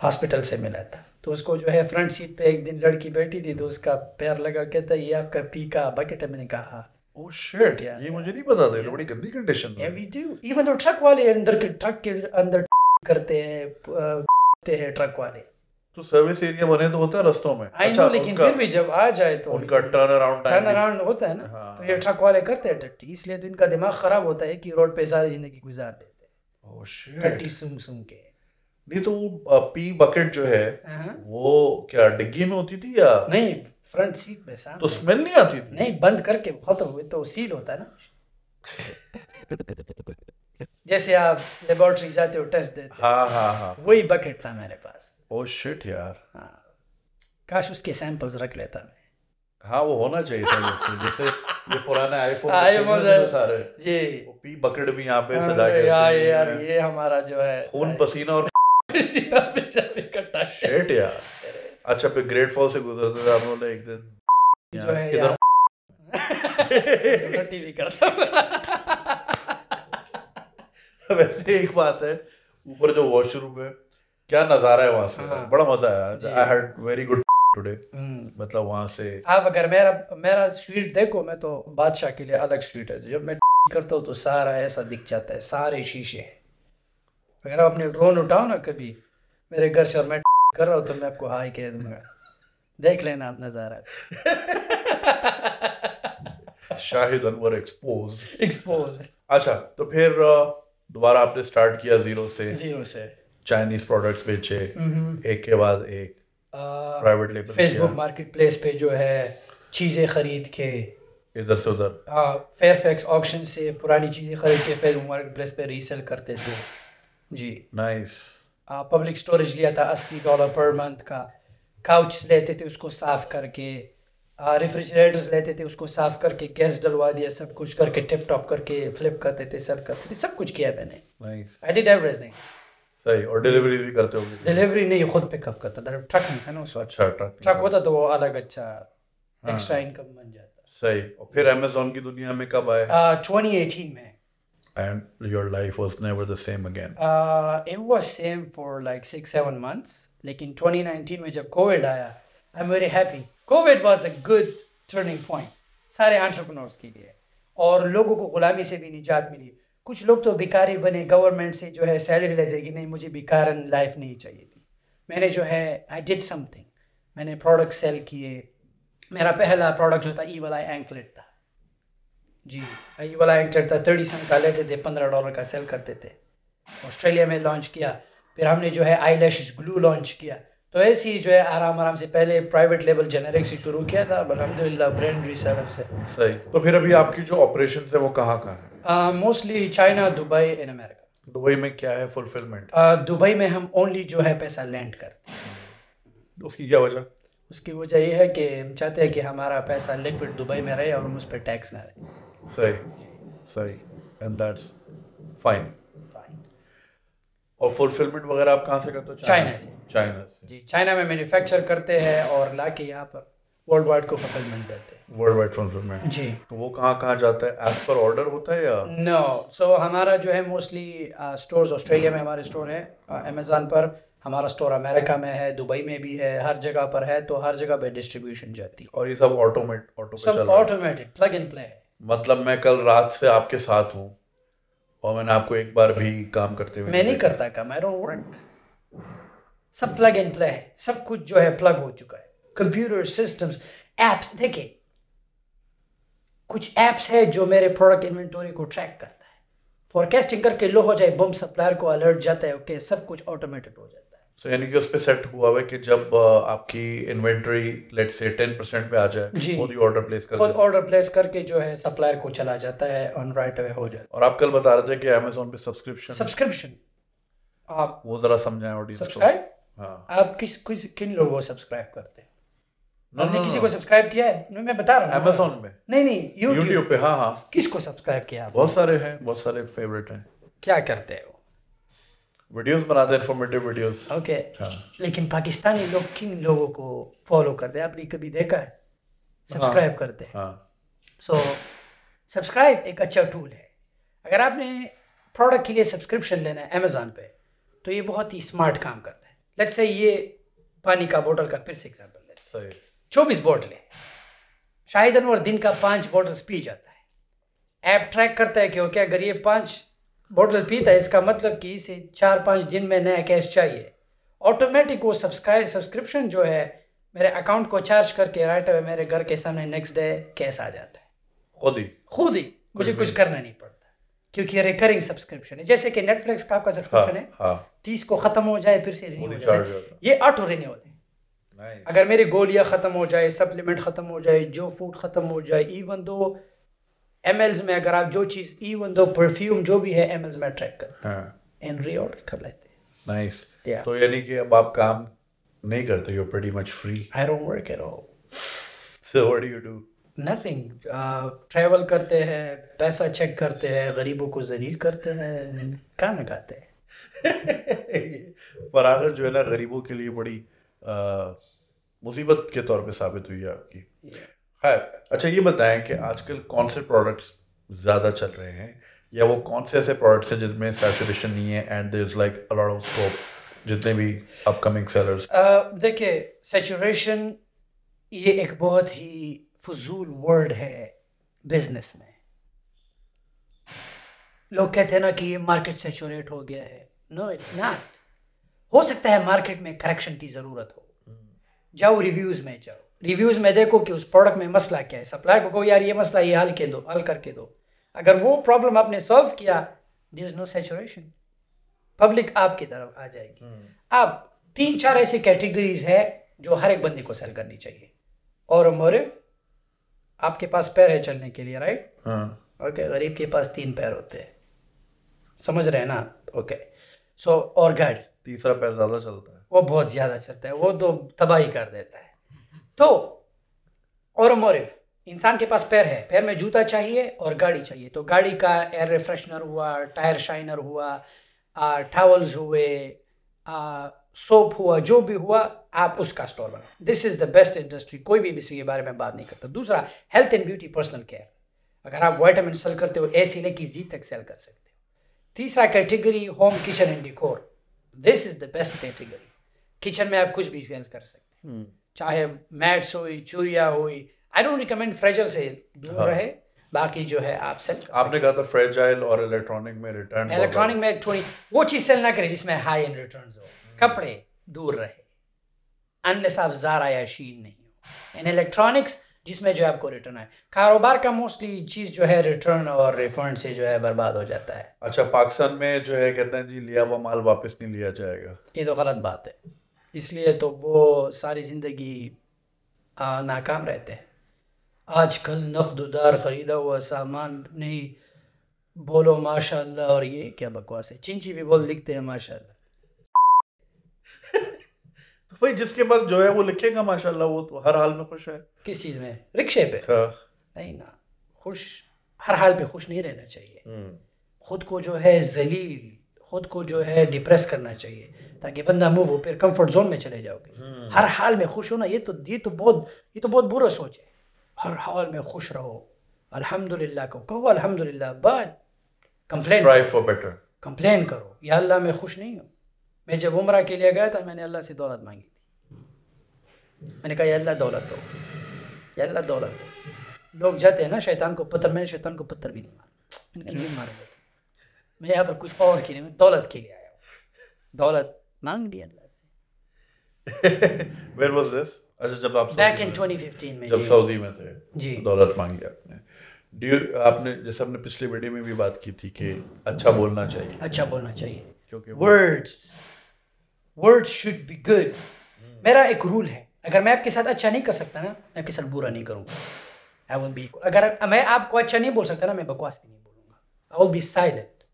हॉस्पिटल से मिला था तो उसको जो है फ्रंट सीट पे एक दिन लड़की बैठी थी तो उसका पैर लगा कहता ये आपका पी का बकेट है मैंने कहा ओह हाँ। शिट oh, ये मुझे नहीं पता था तो बड़ी गंदी कंडीशन है we do even though truck वाले अंदर के ट्रक के अंदर करते हैं हैं ट्रक वाले तो सर्विस एरिया बने तो होता है रस्तों में आई अच्छा, नो लेकिन फिर भी जब आ जाए तो उनका टर्न अराउंड टर्न अराउंड होता है ना हाँ। तो ये ट्रक वाले करते हैं टट्टी इसलिए तो इनका दिमाग खराब होता है कि रोड पे सारी जिंदगी गुजार देते हैं oh, टट्टी सुन सुन के नहीं तो वो पी बकेट जो है हाँ, हाँ। वो क्या डिग्गी में होती थी या नहीं फ्रंट सीट में सामने तो स्मेल नहीं आती थी नहीं बंद करके खत्म हुए तो सील होता है ना जैसे आप लेबोरेटरी जाते हो टेस्ट देते हाँ हाँ हाँ वही बकेट था मेरे पास ओ शिट यार काश उसके सैंपल्स रख लेता मैं हाँ वो होना चाहिए था जैसे जैसे ये पुराने आईफोन हाँ, आईफोन सारे जी वो पी बकेट भी यहाँ पे सजा के यार यार ये हमारा जो है खून पसीना और इकट्ठा शेट यार अच्छा फिर ग्रेट फॉल से गुजरते तो थे आप लोगों एक दिन जो है यार टीवी करता वैसे एक बात है ऊपर जो वॉशरूम है क्या नजारा है वहाँ से हाँ। बड़ा मजा आया I had very good today मतलब वहाँ से आप अगर मेरा मेरा स्वीट देखो मैं तो बादशाह के लिए अलग स्वीट है जब मैं करता हूँ तो सारा ऐसा दिख जाता है सारे शीशे अगर आप अपने ड्रोन उठाओ ना कभी मेरे घर से और मैं कर रहा हूँ तो मैं आपको हाई कह दूंगा देख लेना आप नज़ारा शाहिद अनवर एक्सपोज एक्सपोज अच्छा तो फिर दोबारा आपने स्टार्ट किया जीरो से जीरो से चाइनीज प्रोडक्ट्स बेचे एक के बाद एक private label Facebook marketplace पे जो है चीज़ें खरीद के इधर से उधर हाँ फेयरफैक्स ऑप्शन से पुरानी चीज़ें खरीद के फेसबुक मार्केट प्लेस पे रीसेल करते थे जी नाइस हाँ पब्लिक स्टोरेज लिया था अस्सी डॉलर पर मंथ का काउच लेते थे उसको साफ करके रेफ्रिजरेटर्स लेते थे उसको साफ करके गैस डलवा दिया सब कुछ करके टिप टॉप करके फ्लिप करते थे सेल करते थे सब कुछ किया मैंने आई डिड एवरीथिंग सही और डिलीवरी भी करते होंगे डिलीवरी नहीं खुद पिकअप करता था मतलब ट्रक ना अच्छा ट्रक ट्रक होता तो वो अलग अच्छा एक्स्ट्रा हाँ। इनकम बन जाता सही और फिर की दुनिया में कब आए में 6 7 लेकिन 2019 में जब कोविड आया I am very happy Covid was a good turning point सारे एंटरप्रेन्योर्स के लिए और लोगों को गुलामी से भी निजात मिली कुछ लोग तो भिकारी बने गवर्नमेंट से जो है सैलरी लेते कि नहीं मुझे भिकारन लाइफ नहीं चाहिए थी मैंने जो है आई डिड समथिंग मैंने प्रोडक्ट सेल किए मेरा पहला प्रोडक्ट जो था ई वाला एंकलेट था जी ई वाला एंकलेट था थर्टी सेंट का लेते थे पंद्रह डॉलर का सेल करते थे ऑस्ट्रेलिया में लॉन्च किया फिर हमने जो है आई लैश ग्लू लॉन्च किया तो ऐसे ही जो है आराम आराम से पहले प्राइवेट लेवल जेनेरिक से शुरू किया था अलहमदिल्ला ब्रांड रिसर्च से सही तो फिर अभी आपकी जो ऑपरेशन है वो कहाँ कहाँ है mostly China Dubai and America Dubai में क्या है फुलफिलमेंट दुबई uh, में हम ओनली जो है पैसा लैंड करते उसकी क्या वजह उसकी वजह यह है कि हम चाहते हैं कि हमारा पैसा लिक्विड दुबई में रहे और हम उस पर टैक्स ना रहे सही सही एंड दैट्स फाइन और फुलफिलमेंट वगैरह आप कहाँ से करते हो चाइना से चाइना से जी चाइना में मैन्युफैक्चर करते हैं और ला के यहाँ पर वर्ल्ड वाइड को फुलफिलमेंट देते हैं वर्ल्ड वाइड ट्रांसफर में जी तो वो कहाँ कहाँ जाता है एज पर ऑर्डर होता है या नो no. सो so, हमारा जो है मोस्टली स्टोर ऑस्ट्रेलिया में हमारे स्टोर है अमेज़ान पर हमारा स्टोर अमेरिका में है दुबई में भी है हर जगह पर है तो हर जगह पर डिस्ट्रीब्यूशन जाती है और ये सब automate auto automatic plug in play मतलब मैं कल रात से आपके साथ हूँ और मैंने आपको एक बार भी काम करते हुए मैं नहीं करता काम आई डोंट वर्क सब प्लग एंड प्ले है सब कुछ जो है प्लग हो चुका है कंप्यूटर सिस्टम्स एप्स देखिए कुछ ऐप्स है जो मेरे प्रोडक्ट इन्वेंटोरी को ट्रैक करता है फॉरकास्टिंग करके लो हो जाए बम सप्लायर को अलर्ट जाता है ओके सब कुछ ऑटोमेटेड हो जाता है सो so, यानी कि उस पर सेट हुआ है कि जब आपकी इन्वेंटरी लेट से टेन परसेंट पे आ जाए खुद ऑर्डर प्लेस कर खुद ऑर्डर प्लेस करके जो है सप्लायर को चला जाता है ऑन राइट अवे हो जाता है और आप कल बता रहे थे कि अमेजोन पे सब्सक्रिप्शन सब्सक्रिप्शन आप वो जरा समझाएं ऑडियंस को हाँ आप किस किस किन लोगों को सब्सक्राइब करते हैं आपने किसी को सब्सक्राइब किया है मैं बता रहा हूँ अमेजोन में नहीं नहीं यूट्यूब पे हाँ हाँ किसको सब्सक्राइब किया बहुत सारे हैं बहुत सारे फेवरेट हैं क्या करते हैं वो वीडियोस बनाते हैं इंफॉर्मेटिव वीडियोस ओके हाँ। लेकिन पाकिस्तानी लोग किन लोगों को फॉलो करते हैं आपने कभी देखा है सब्सक्राइब हाँ, करते हैं हाँ। सो सब्सक्राइब एक अच्छा टूल है अगर आपने प्रोडक्ट के लिए सब्सक्रिप्शन लेना है अमेजोन पे तो ये बहुत ही स्मार्ट काम करता है लेट्स से ये पानी का बोतल का फिर से एग्जाम्पल लेते हैं चौबीस बोटलें शाहिद अनवर दिन का पांच बॉटल्स पी जाता है ऐप ट्रैक करता है कि ओके अगर ये पांच बोटल पीता है इसका मतलब कि इसे चार पांच दिन में नया कैश चाहिए ऑटोमेटिक वो सब्सक्राइब सब्सक्रिप्शन जो है मेरे अकाउंट को चार्ज करके राइट अवे मेरे घर के सामने नेक्स्ट डे कैश आ जाता है खुद ही खुद ही मुझे कुछ करना नहीं पड़ता क्योंकि रिकरिंग सब्सक्रिप्शन है जैसे कि नेटफ्लिक्स का आपका सब्सक्रिप्शन हाँ, है हाँ। तीस को खत्म हो जाए फिर से रिन्यू ये ऑटो रिन्यू होते अगर मेरी गोलियाँ ख़त्म हो जाए सप्लीमेंट ख़त्म हो जाए जो फूड ख़त्म हो जाए इवन दो एम में अगर आप जो चीज़ इवन दो परफ्यूम जो भी है एम में ट्रैक कर हाँ। एंड रीऑर्डर कर लेते हैं नाइस तो यानी कि अब आप काम नहीं करते you pretty much free I don't work at all so what do you do nothing travel करते हैं पैसा चेक करते हैं गरीबों को जलील करते हैं काम करते हैं फरागर जो है ना गरीबों के लिए बड़ी मुसीबत के तौर पे साबित हुई है आपकी खैर अच्छा ये बताएं कि आजकल कौन से प्रोडक्ट्स ज़्यादा चल रहे हैं या वो कौन से ऐसे प्रोडक्ट्स हैं जिनमें सैचुरेशन नहीं है and there is like a lot of scope जितने भी अपकमिंग सेलर्स देखिए सैचुरेशन ये एक बहुत ही फजूल वर्ड है बिजनेस में लोग कहते हैं ना कि ये मार्केट सेचुरेट हो गया है नो इट्स नॉट हो सकता है मार्केट में करेक्शन की ज़रूरत हो जाओ रिव्यूज़ में जाओ रिव्यूज़ में देखो कि उस प्रोडक्ट में मसला क्या है सप्लायर को कहो यार ये मसला ये हल के दो हल करके दो अगर वो प्रॉब्लम आपने सॉल्व किया there is no saturation public आपकी तरफ आ जाएगी आप हम्म। तीन चार ऐसी कैटेगरीज है जो हर एक बंदे को सेल करनी चाहिए और मोरे आपके पास पैर है चलने के लिए राइट हाँ। ओके okay, गरीब के पास तीन पैर होते हैं समझ रहे हैं ना ओके सो और गाड़ी तीसरा पैर ज़्यादा चलता है वो बहुत ज़्यादा चलता है वो तो तबाही कर देता है तो और मोरिफ इंसान के पास पैर है पैर में जूता चाहिए और गाड़ी चाहिए तो गाड़ी का एयर रिफ्रेशनर हुआ टायर शाइनर हुआ टावल्स हुए सोप हुआ जो भी हुआ आप उसका स्टोर बनाओ this is the best industry कोई भी इसी के बारे में बात नहीं करता दूसरा health and beauty personal care अगर आप वाइटामिन सेल करते हो ऐसी लेकिन जी तक सेल कर सकते हो तीसरा category home kitchen and decor this is the best category kitchen में आप कुछ भी कर सकते हैं hmm. चाहे मैट्स हुई चूरिया हुई आई डोंट रिकमेंड फ्रेजर से दूर हाँ. रहे बाकी जो है आप सेल आपने कहा था फ्रेजाइल और इलेक्ट्रॉनिक में रिटर्न इलेक्ट्रॉनिक में थोड़ी वो चीज सेल ना करें जिसमें हाई एंड रिटर्न हो हम्म। कपड़े दूर रहे अनलेस आप जारा या शीन नहीं हो इन इलेक्ट्रॉनिक्स जिसमें जो है आपको रिटर्न आए कारोबार का मोस्टली चीज़ जो है रिटर्न और रिफंड से जो है बर्बाद हो जाता है अच्छा पाकिस्तान में जो है कहते हैं जी लिया हुआ माल वापस नहीं लिया जाएगा ये तो गलत बात है इसलिए तो वो सारी ज़िंदगी नाकाम रहते हैं आजकल नफदार ख़रीदा हुआ सामान नहीं बोलो माशाल्लाह और ये क्या बकवास है चिंची भी बोल दिखते हैं माशाल्लाह भाई जिसके पास जो है वो लिखेगा माशाल्लाह वो तो हर हाल में खुश है किस चीज में रिक्शे पे हाँ। नहीं ना खुश हर हाल पे खुश नहीं रहना चाहिए हम्म। खुद को जो है जलील खुद को जो है डिप्रेस करना चाहिए ताकि बंदा मूव हो फिर कंफर्ट जोन में चले जाओगे हम्म। हर हाल में खुश होना ये तो ये तो बहुत ये तो बहुत बुरा सोच है हर हाल में खुश रहो अल्हम्दुलिल्लाह को कहो अल्हम्दुलिल्लाह बट कंप्लेन कंप्लेन करो या अल्लाह मैं खुश नहीं हूँ मैं जब उम्र के लिए गया था मैंने अल्लाह से दौलत मांगी थी मैंने कहा अल्लाह दौलत दो अल्लाह दौलत दो लोग जाते हैं ना शैतान को पत्थर मैंने शैतान को पत्थर भी नहीं मारा नहीं मारा मैं यहाँ पर कुछ और के लिए मैं दौलत के लिए आया दौलत मांग ली अल्लाह से Where was this? अच्छा जब आप बैक इन 2015 में जब सऊदी में थे जी तो दौलत मांगी आपने डू आपने जैसे हमने पिछले वीडियो में भी बात की थी कि अच्छा बोलना चाहिए अच्छा बोलना चाहिए क्योंकि words word should be good मेरा एक रूल है अगर मैं आपके साथ अच्छा नहीं कर सकता ना मैं आपके साथ बुरा नहीं करूँगा आई विल बी अगर मैं आपको अच्छा नहीं बोल सकता ना मैं बकवास भी नहीं बोलूंगा आई विल बी साइलेंट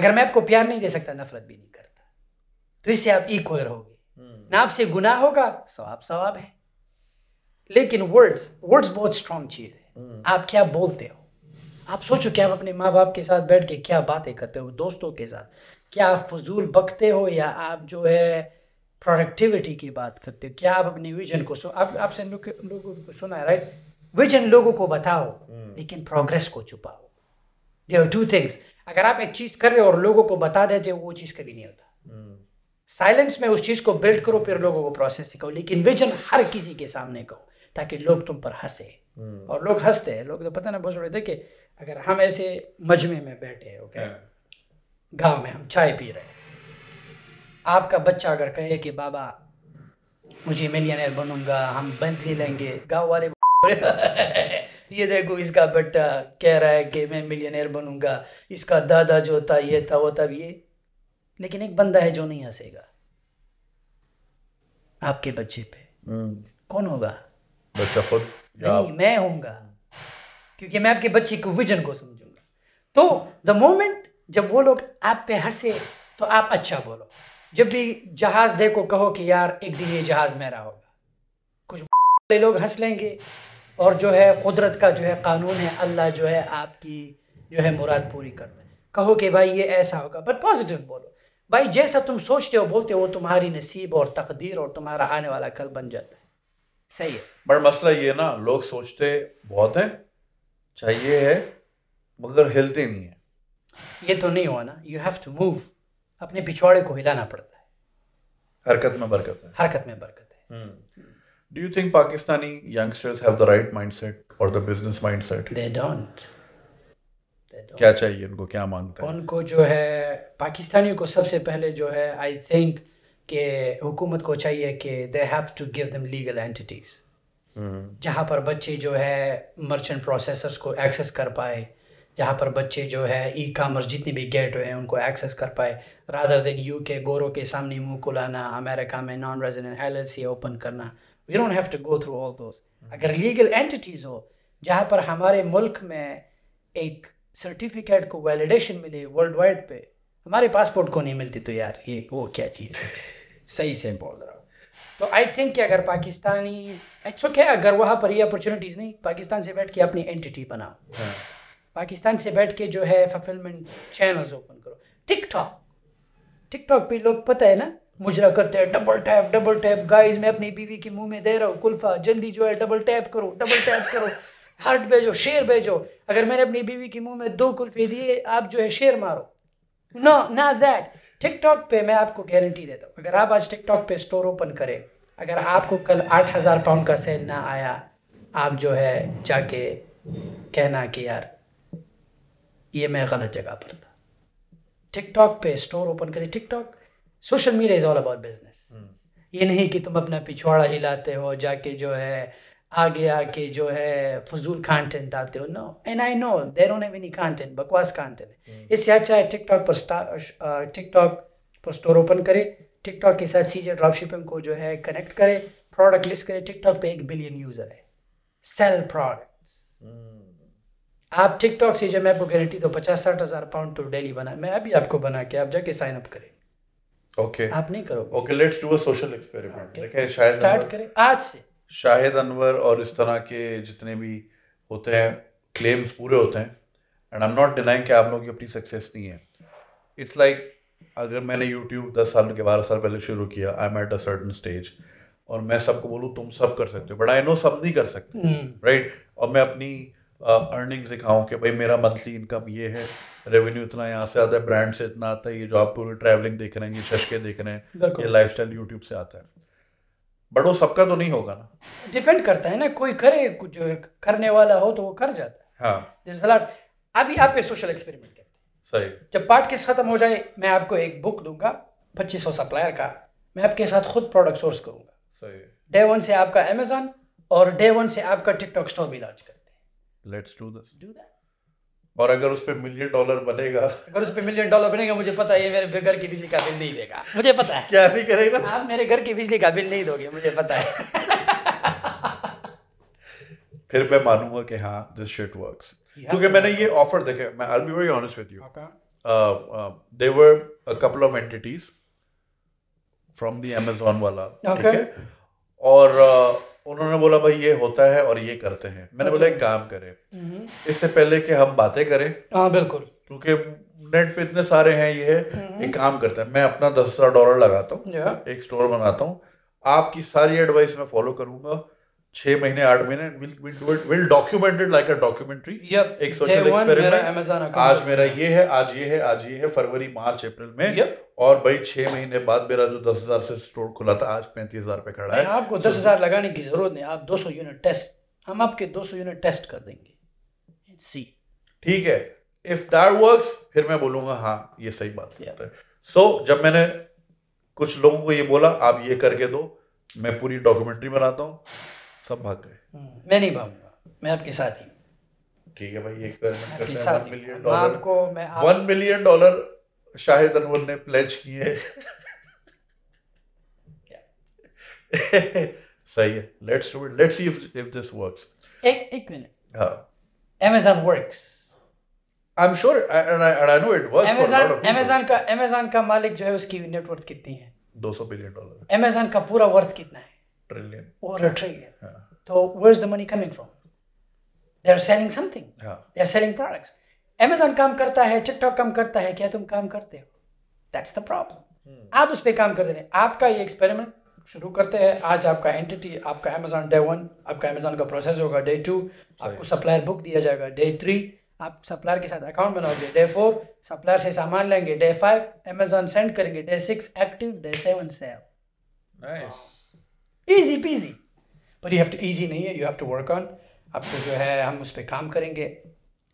अगर मैं आपको प्यार नहीं दे सकता नफरत भी नहीं करता तो इससे आप इक्वल रहोगे हम्म। ना आपसे गुनाह होगा सवाब सवाब है लेकिन वर्ड्स वर्ड्स बहुत स्ट्रांग चीज़ है हम्म। आप क्या बोलते हो आप सोचो कि आप अपने माँ बाप के साथ बैठ के क्या बातें करते हो दोस्तों के साथ क्या आप फजूल बकते हो या आप जो है प्रोडक्टिविटी की बात करते हो क्या आप अपने विजन को सु... आप आपसे लोगों को सुना है राइट विजन लोगों को बताओ हम्म। लेकिन प्रोग्रेस को छुपाओ दे टू थिंग्स अगर आप एक चीज़ कर रहे हो और लोगों को बता देते हो वो चीज़ कभी नहीं होता साइलेंस हम्म। में उस चीज़ को बिल्ड करो फिर लोगों को प्रोसेस सिखाओ लेकिन विजन हर किसी के सामने कहो ताकि लोग तुम पर हंसे हम्म। और लोग हंसते हैं लोग तो पता ना बहुत देखे अगर हम ऐसे मजमे में बैठे ओके okay? yeah. हाँ। गांव में हम चाय पी रहे आपका बच्चा अगर कहे कि बाबा मुझे मिलियनर बनूंगा हम बंथली लेंगे गांव वाले ये देखो इसका बेटा कह रहा है कि मैं मिलियनर बनूंगा इसका दादा जो था ये था वो तब ये लेकिन एक बंदा है जो नहीं हंसेगा आपके बच्चे पे हम्म। कौन होगा बच्चा खुद नहीं मैं होऊंगा क्योंकि मैं आपके बच्चे को विजन को समझूंगा तो द मोमेंट जब वो लोग आप पे हंसे तो आप अच्छा बोलो जब भी जहाज़ देखो कहो कि यार एक दिन ये जहाज़ मेरा होगा कुछ लोग हंस लेंगे और जो है कुदरत का जो है कानून है अल्लाह जो है आपकी जो है मुराद पूरी कर है कहो कि भाई ये ऐसा होगा बट पॉजिटिव बोलो भाई जैसा तुम सोचते हो बोलते हो तुम्हारी नसीब और तकदीर और तुम्हारा आने वाला कल बन जाता है सही है बट मसला ये ना लोग सोचते बहुत है चाहिए है मगर हिलते नहीं है ये तो नहीं हुआ ना यू हैव टू मूव अपने पिछवाड़े को हिलाना पड़ता है हरकत में बरकत है हरकत में बरकत है do you think Pakistani youngsters have the right mindset और the business mindset they don't क्या चाहिए उनको क्या मांगते हैं उनको जो है पाकिस्तानियों को सबसे पहले जो है आई थिंक के हुकूमत को चाहिए कि they have to give them legal entities जहाँ पर बच्चे जो है मर्चेंट प्रोसेसर्स को एक्सेस कर पाए जहाँ पर बच्चे जो है ई कामर्स जितने भी गेट हुए हैं उनको एक्सेस कर पाए रादर देन यू के गोरों के सामने मुंह को लाना अमेरिका में non resident L L C open करना we don't have to go through all those अगर लीगल एंटिटीज़ हो जहाँ पर हमारे मुल्क में एक सर्टिफिकेट को वैलिडेशन मिले वर्ल्ड वाइड पे हमारे पासपोर्ट को नहीं मिलती तो यार ये वो क्या चीज़ है सही से बोल रहा हूँ तो आई थिंक अगर पाकिस्तानी इट्स ओके अगर वहाँ पर ये अपॉर्चुनिटीज़ नहीं पाकिस्तान से बैठ के अपनी एंटिटी बनाओ हाँ। पाकिस्तान से बैठ के जो है फुलफिलमेंट चैनल्स ओपन करो टिकटॉक टिकटॉक पे लोग पता है ना मुजरा करते हैं double tap double tap guys मैं अपनी बीवी के मुंह में दे रहा हूँ कुल्फा जल्दी जो है डबल टैप करो डबल टैप करो हार्ट भेजो शेर भेजो अगर मैंने अपनी बीवी के मुंह में दो कुल्फे दिए आप जो है शेर मारो नो ना दैट टिकटॉक पे मैं आपको गारंटी देता हूँ अगर आप आज टिकटॉक पे स्टोर ओपन करें अगर आपको कल आठ हज़ार पाउंड का सेल ना आया आप जो है जाके कहना कि यार ये मैं गलत जगह पर था टिकटॉक पे स्टोर ओपन करें TikTok social media is all about business ये नहीं कि तुम अपना पिछवाड़ा हिलाते हो जाके जो है आगे आके जो है फजूल कंटेंट डालते हो no and I know there own any बकवास कंटेंट हम्म। इससे अच्छा है टिकटॉक पर टिकटॉक पर स्टोर ओपन करे टिकटॉक के साथ सीजे ड्रॉप शिपिंग को जो है कनेक्ट करे प्रोडक्ट लिस्ट करे टिकटॉक पे एक बिलियन यूज़र है सेल प्रोडक्ट्स आप टिकटॉक से जो मैं आपको गारंटी दो पचास साठ हज़ार पाउंड तो डेली बना मैं अभी आपको बना के आप जाके साइन अप करें ओके okay. आप नहीं करो okay let's do a social experiment देखें शायद स्टार्ट करें आज से शाहिद अनवर और इस तरह के जितने भी होते हैं क्लेम्स पूरे होते हैं and I am not denying कि आप लोगों की अपनी सक्सेस नहीं है इट्स लाइक like, अगर मैंने यूट्यूब दस साल के बारह साल पहले शुरू किया I am at a certain stage और मैं सबको बोलूँ तुम सब कर सकते हो बट आई नो सब नहीं कर सकते राइट हम्म। right? और मैं अपनी अर्निंग्स दिखाऊँ कि भाई मेरा मंथली इनकम ये है रेवेन्यू इतना यहाँ से आता है ब्रांड से इतना आता है ये जो आप पूरे ट्रैवलिंग देख रहे हैं ये शशके देख रहे हैं ये लाइफ स्टाइल यूट्यूब से आता है बट वो सबका तो नहीं होगा ना डिपेंड करता है ना कोई करे कुछ जो करने वाला हो तो वो कर जाता है हाँ अभी आप ये सोशल एक्सपेरिमेंट करते हैं सही जब पार्ट किस खत्म हो जाए मैं आपको एक बुक दूंगा पच्चीस सप्लायर का मैं आपके साथ खुद प्रोडक्ट सोर्स करूंगा सही डे वन से आपका अमेजोन और डे वन से आपका टिकटॉक स्टोर भी लॉन्च करें let's do this do that और अगर उस पर मिलियन डॉलर बनेगा अगर उस पर मिलियन डॉलर बनेगा मुझे पता है ये मेरे घर की बिजली का बिल नहीं देगा मुझे पता है क्या नहीं करेगा आप मेरे घर की बिजली का बिल नहीं दोगे मुझे पता है फिर मैं मानूंगा कि हाँ दिस शिट वर्क्स क्योंकि मैंने ये ऑफर देखे मैं I be very honest with you they were a couple of entities from the Amazon वाला ठीक है और uh, uh उन्होंने बोला भाई ये होता है और ये करते हैं मैंने बोला एक अच्छा। काम करें हम्म। इससे पहले कि हम बातें करें हाँ बिल्कुल क्योंकि नेट पे इतने सारे हैं ये हम्म। एक काम करते हैं मैं अपना दस हजार डॉलर लगाता हूँ एक स्टोर बनाता हूँ आपकी सारी एडवाइस मैं फॉलो करूंगा छह महीने आठ महीने will will do it will documented like a documentary एक सोशल एक्सपेरिमेंट आज मेरा ये है आज ये है आज ये है फरवरी मार्च अप्रैल में yep. और भाई छह महीने बाद मेरा जो दस हजार से स्टोर खुला था आज पैंतीस हजार पे खड़ा है आपको दस हजार लगाने की जरूरत नहीं आप दो सौ यूनिट टेस्ट हम आपके दो सौ यूनिट टेस्ट कर देंगे सी ठीक है इफ दैट वर्क्स फिर मैं बोलूंगा हाँ ये सही बात है सो जब मैंने कुछ लोगों को ये बोला आप ये करके दो मैं पूरी डॉक्यूमेंट्री बनाता हूँ सब भाग गए हम्म, मैं नहीं भागूंगा मैं आपके साथ ही ठीक है भाई एक आपके साथ मिलियन डॉलर आपको मैं आप... one million dollar Shahid Anwar ने प्लेज किए सही है let's do it let's see if if this works एक एक मिनट हां Amazon works I'm sure and I and I know it works Amazon for a lot of Amazon का Amazon का मालिक जो है उसकी नेटवर्थ कितनी है 200 बिलियन डॉलर Amazon का पूरा वर्थ कितना है trillion over a trillion yeah. so where's the money coming from They're selling something yeah. They're selling products amazon काम करता है tiktok काम करता है क्या तुम काम करते हो That's the problem. Hmm. आप उस पर काम करते रहे हैं आपका ये एक्सपेरिमेंट शुरू करते हैं आज आपका एंटिटी आपका अमेजोन डे वन आपका अमेजोन का प्रोसेस होगा डे टू आपको सप्लायर बुक दिया जाएगा डे थ्री आप सप्लायर के साथ अकाउंट बनाओगे डे फोर सप्लायर से सामान लेंगे डे फाइव अमेजोन सेंड करेंगे day six active day seven nice. Sell easy peasy पर यू हैव टू ईजी नहीं है you have to work on आपको जो है हम उस पर काम करेंगे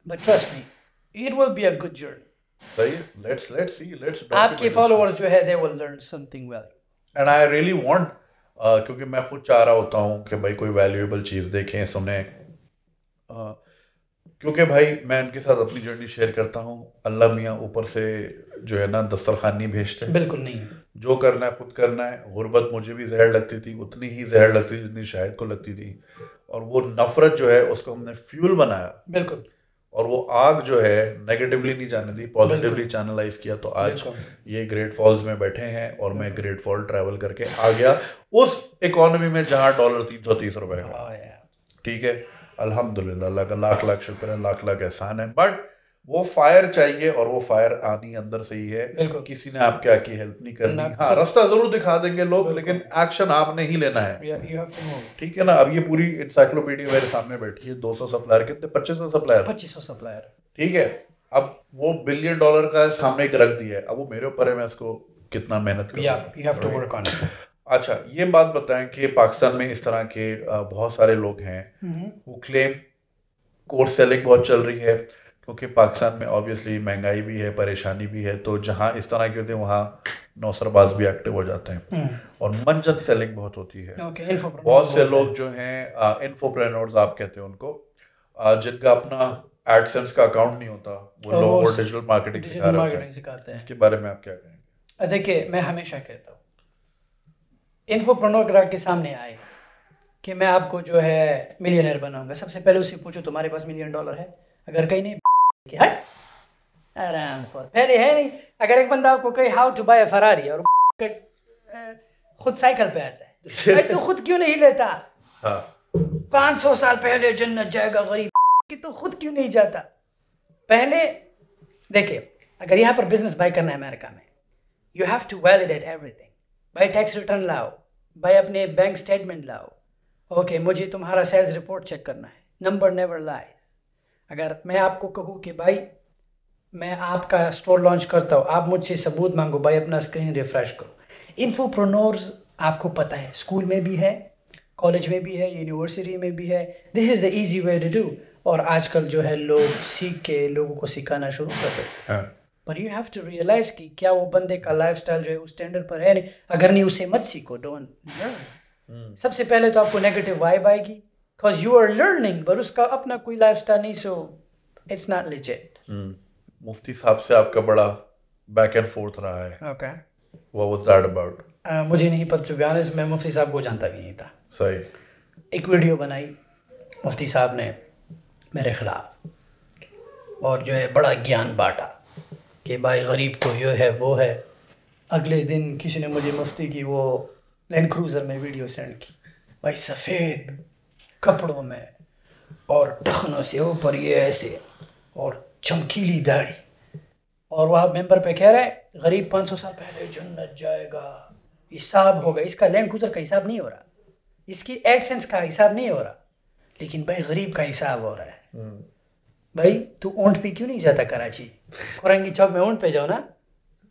but trust me it will be a good journey सही लेट्स लेट्स सी लेट्स आपके फॉलोअर्स जो है they will learn something well and I really want क्योंकि मैं खुद चाह रहा होता हूँ कि भाई कोई वैल्यूएबल चीज़ देखें सुने uh, क्योंकि भाई मैं उनके साथ अपनी जर्नी शेयर करता हूँ अल्लाह मियाँ ऊपर से जो है ना दस्तरखानी भेजते हैं बिल्कुल नहीं जो करना है खुद करना है गुर्बत मुझे भी जहर लगती थी उतनी ही जहर लगती थी जितनी शायद को लगती थी और वो नफरत जो है उसको हमने फ्यूल बनाया बिल्कुल और वो आग जो है नेगेटिवली नहीं जाने दी पॉजिटिवली चैनलाइज किया तो आज ये ग्रेट फॉल्स में बैठे हैं और मैं ग्रेट फॉल ट्रैवल करके आ गया उस इकोनॉमी में जहाँ डॉलर तीन सौ तीस रुपए हाँ ठीक है अल्हम्दुलिल्लाह अल्लाह का लाख लाख शुक्र है लाख लाख एहसान है बट वो फायर चाहिए और वो फायर आनी अंदर से ही है किसी ने आपके आके हेल्प नहीं करनी हाँ रास्ता जरूर दिखा देंगे लोग लेकिन एक्शन आपने ही लेना है ठीक है ना अब ये पूरी इंसाइक्लोपीडिया मेरे सामने बैठी है सौ सप्लायर कितने सौ सप्लायर सौ सप्लायर ठीक है अब वो बिलियन डॉलर का सामने एक रख दिया है अब वो मेरे ऊपर है मैं उसको कितना मेहनत करूँ अच्छा ये बात बताएं कि पाकिस्तान में इस तरह के बहुत सारे लोग हैं वो क्लेम कोर्स सेलिंग बहुत चल रही है क्योंकि पाकिस्तान में ऑब्वियसली महंगाई भी है परेशानी भी है तो जहाँ इस तरह के होते हैं वहाँ नौसरबाज भी एक्टिव हो जाते हैं हम्म। और मनचंद सेलिंग बहुत होती है बहुत से लोग जो हैं इन्फोप्रेनोर्स आप कहते हैं उनको जिनका अपना एडसेंस का अकाउंट नहीं होता वो लोग को डिजिटल मार्केटिंग सिखा रहे हैं इसके बारे में आप क्या कहेंगे देखिए मैं हमेशा कहता हूँ इन्फोप्रेनोर ग्राहक के सामने आए कि मैं आपको जो है मिलियनर बनाऊंगा सबसे पहले उसे पूछो तुम्हारे पास मिलियन डॉलर है अगर कहीं नहीं किया है आराम फिर है नहीं अगर एक बंदा आपको कहे हाउ टू बाय फरारी और खुद साइकिल पे आता है भाई तू खुद क्यों नहीं लेता हाँ। पाँच सौ साल पहले जन्नत जाएगा गरीब कि तो खुद क्यों नहीं जाता पहले देखिए अगर यहाँ पर बिजनेस बाय करना है अमेरिका में you have to validate everything भाई टैक्स रिटर्न लाओ भाई अपने बैंक स्टेटमेंट लाओ ओके okay, मुझे तुम्हारा सेल्स रिपोर्ट चेक करना है नंबर नेवर लाए अगर मैं आपको कहूँ कि भाई मैं आपका स्टोर लॉन्च करता हूँ आप मुझसे सबूत मांगो भाई अपना स्क्रीन रिफ्रेश करो प्रोनोर्स आपको पता है स्कूल में भी है कॉलेज में भी है यूनिवर्सिटी में भी है this is the easy way to do और आजकल जो है लोग सीख के लोगों को सिखाना शुरू कर देते हैं पर यू हैव टू रियलाइज कि क्या वो बंदे का लाइफ जो है उस स्टैंडर्ड पर है नहीं अगर नहीं उसे मत सीखो डोंट हम्म। सबसे पहले तो आपको नेगेटिव वाइब आएगी because you are learning but उसका अपना कोई lifestyle नहीं so it's not legit hmm. मुफ्ती साहब से आपका बड़ा back and forth रहा है okay what was that about uh, मुझे नहीं पता चुका honest मैं मुफ्ती साहब को जानता भी नहीं था सही एक वीडियो बनाई मुफ्ती साहब ने मेरे ख़िलाफ़ और जो है बड़ा ज्ञान बांटा कि भाई गरीब को तो यो है वो है अगले दिन किसी ने मुझे मुफ्ती की वो लैंड क्रूज़र में वीडियो सेंड की भाई सफ़ेद कपड़ों में और टखनों से ऊपर ये ऐसे और चमकीली दाढ़ी और वह मेंबर पे कह रहा है गरीब 500 साल पहले जन्नत जाएगा हिसाब होगा इसका लैंड क्रूजर का हिसाब नहीं हो रहा इसकी एडसेंस का हिसाब नहीं हो रहा लेकिन भाई गरीब का हिसाब हो रहा है हम्म। भाई तू ऊंट पे क्यों नहीं जाता कराची कोरंगी चौक में ऊंट पे जाओ ना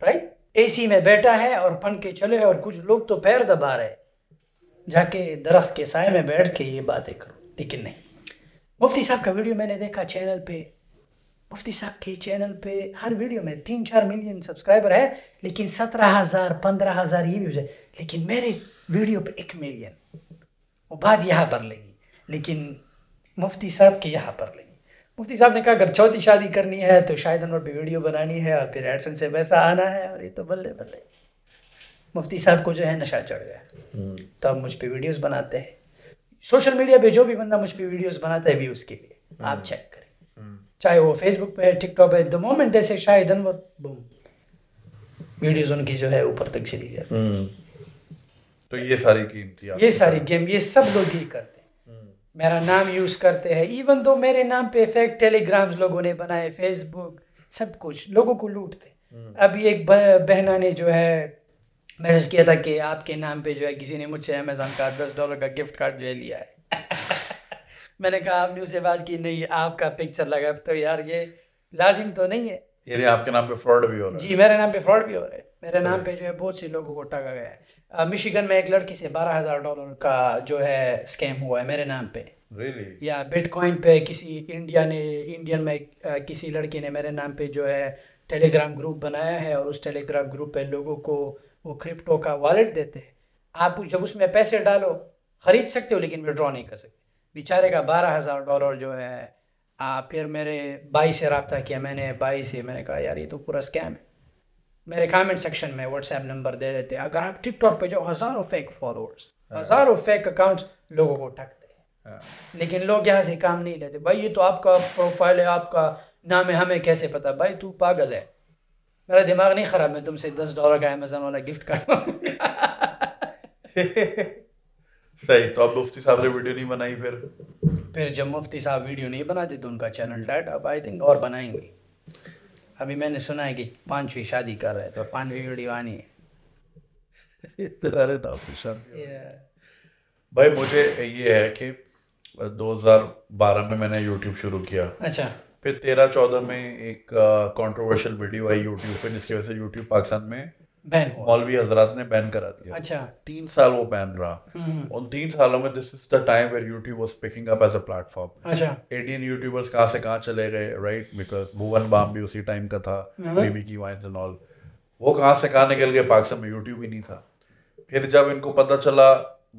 राइट एसी में बैठा है और पंखे चले और कुछ लोग तो पैर दबा रहे जाके दरख्त के साय में बैठ के ये बातें करो लेकिन नहीं मुफ्ती साहब का वीडियो मैंने देखा चैनल पे मुफ्ती साहब के चैनल पे हर वीडियो में तीन चार मिलियन सब्सक्राइबर है लेकिन सत्रह हज़ार पंद्रह हज़ार ये व्यूज है लेकिन मेरे वीडियो पे एक मिलियन वो बात यहाँ पर लगी लेकिन मुफ्ती साहब के यहाँ पर लगी मुफ्ती साहब ने कहा अगर चौथी शादी करनी है तो शायद उन पर वीडियो बनानी है और फिर एडसन से वैसा आना है और ये तो बल्ले बल्ले मुफ्ती साहब को जो है नशा चढ़ गया हम्म। तो आप मुझ पर वीडियोज बनाते हैं सोशल मीडिया पे जो भी बंदा मुझ पर वीडियोज बनाता है व्यूज़ के लिए आप चेक हम्म। करें हम्म। चाहे वो फेसबुक पे टिकटॉक पे द मोमेंट जैसे शायद वीडियोज उनकी जो है ऊपर तक चली जाती तो ये सारी ये सारी गेम ये सब लोग ही करते मेरा नाम यूज़ करते हैं इवन दो मेरे नाम पे फेक टेलीग्राम्स लोगों ने बनाए फेसबुक सब कुछ लोगों को लूटते अभी एक बहना ने जो है मैसेज किया था कि आपके नाम पे जो है किसी ने मुझसे अमेज़ोन का दस डॉलर का गिफ्ट कार्ड जो है लिया है मैंने कहा आपने उससे बात की नहीं आपका पिक्चर लगा तो यार ये लाजिम तो नहीं है ये आपके नाम पे फ्रॉड भी हो रहा है जी मेरे नाम पे फ्रॉड भी हो रहा है मेरे नाम पे जो है बहुत से लोगों को टका गया है मिशिगन में एक लड़की से बारह हज़ार डॉलर का जो है स्कैम हुआ है मेरे नाम पे really? या बिटकॉइन पे किसी इंडिया ने इंडियन में किसी लड़की ने मेरे नाम पे जो है टेलीग्राम ग्रुप बनाया है और उस टेलीग्राम ग्रुप पे लोगों को वो क्रिप्टो का वॉलेट देते हैं आप जब उसमें पैसे डालो ख़रीद सकते हो लेकिन विड्रॉ नहीं कर सकते बेचारे का बारह हज़ार डॉलर जो है आ, फिर मेरे भाई से रबता किया मैंने भाई से मैंने कहा यार ये तो पूरा स्कैम है मेरे कमेंट सेक्शन में व्हाट्सएप नंबर दे देते हैं अगर आप टिकटॉक पे जाओ हज़ारों फेक फॉलोअर्स हाँ। हज़ारों फेक अकाउंट्स लोगों को ठगते हैं हाँ। लेकिन लोग यहाँ से काम नहीं लेते भाई ये तो आपका प्रोफाइल है आपका नाम है हमें कैसे पता भाई तू पागल है मेरा दिमाग नहीं ख़राब मैं तुमसे दस डॉलर का अमेजोन वाला गिफ्ट कर सही तो अब मुफ्ती साहब ने वीडियो नहीं बनाई फिर फिर जब मुफ्ती साहब वीडियो नहीं बनाते तो उनका चैनल डेट अब आई थिंक और बनाएंगे अभी मैंने सुना है कि पांचवी शादी कर रहे हैं तो पांचवी वीडियो आनी है yeah. भाई मुझे ये है कि 2012 में मैंने YouTube शुरू किया अच्छा फिर तेरह चौदह में एक कंट्रोवर्शियल वीडियो आई यूट्यूब पे जिसकी वजह से यूट्यूब पाकिस्तान में बैन मौलवी ने बैन करा दिया अच्छा तीन साल वो बैन रहा हम्म। उन तीन सालों में this is the time YouTube picking up as a platform अच्छा इंडियन यूट्यूबर्स कहाँ से कहाँ चले गए राइट बिकॉज भुवन बाम भी उसी टाइम का था बीबी की वाइन एंड ऑल वो कहाँ से कहाँ निकल गए पाकिस्तान में यूट्यूब ही नहीं था फिर जब इनको पता चला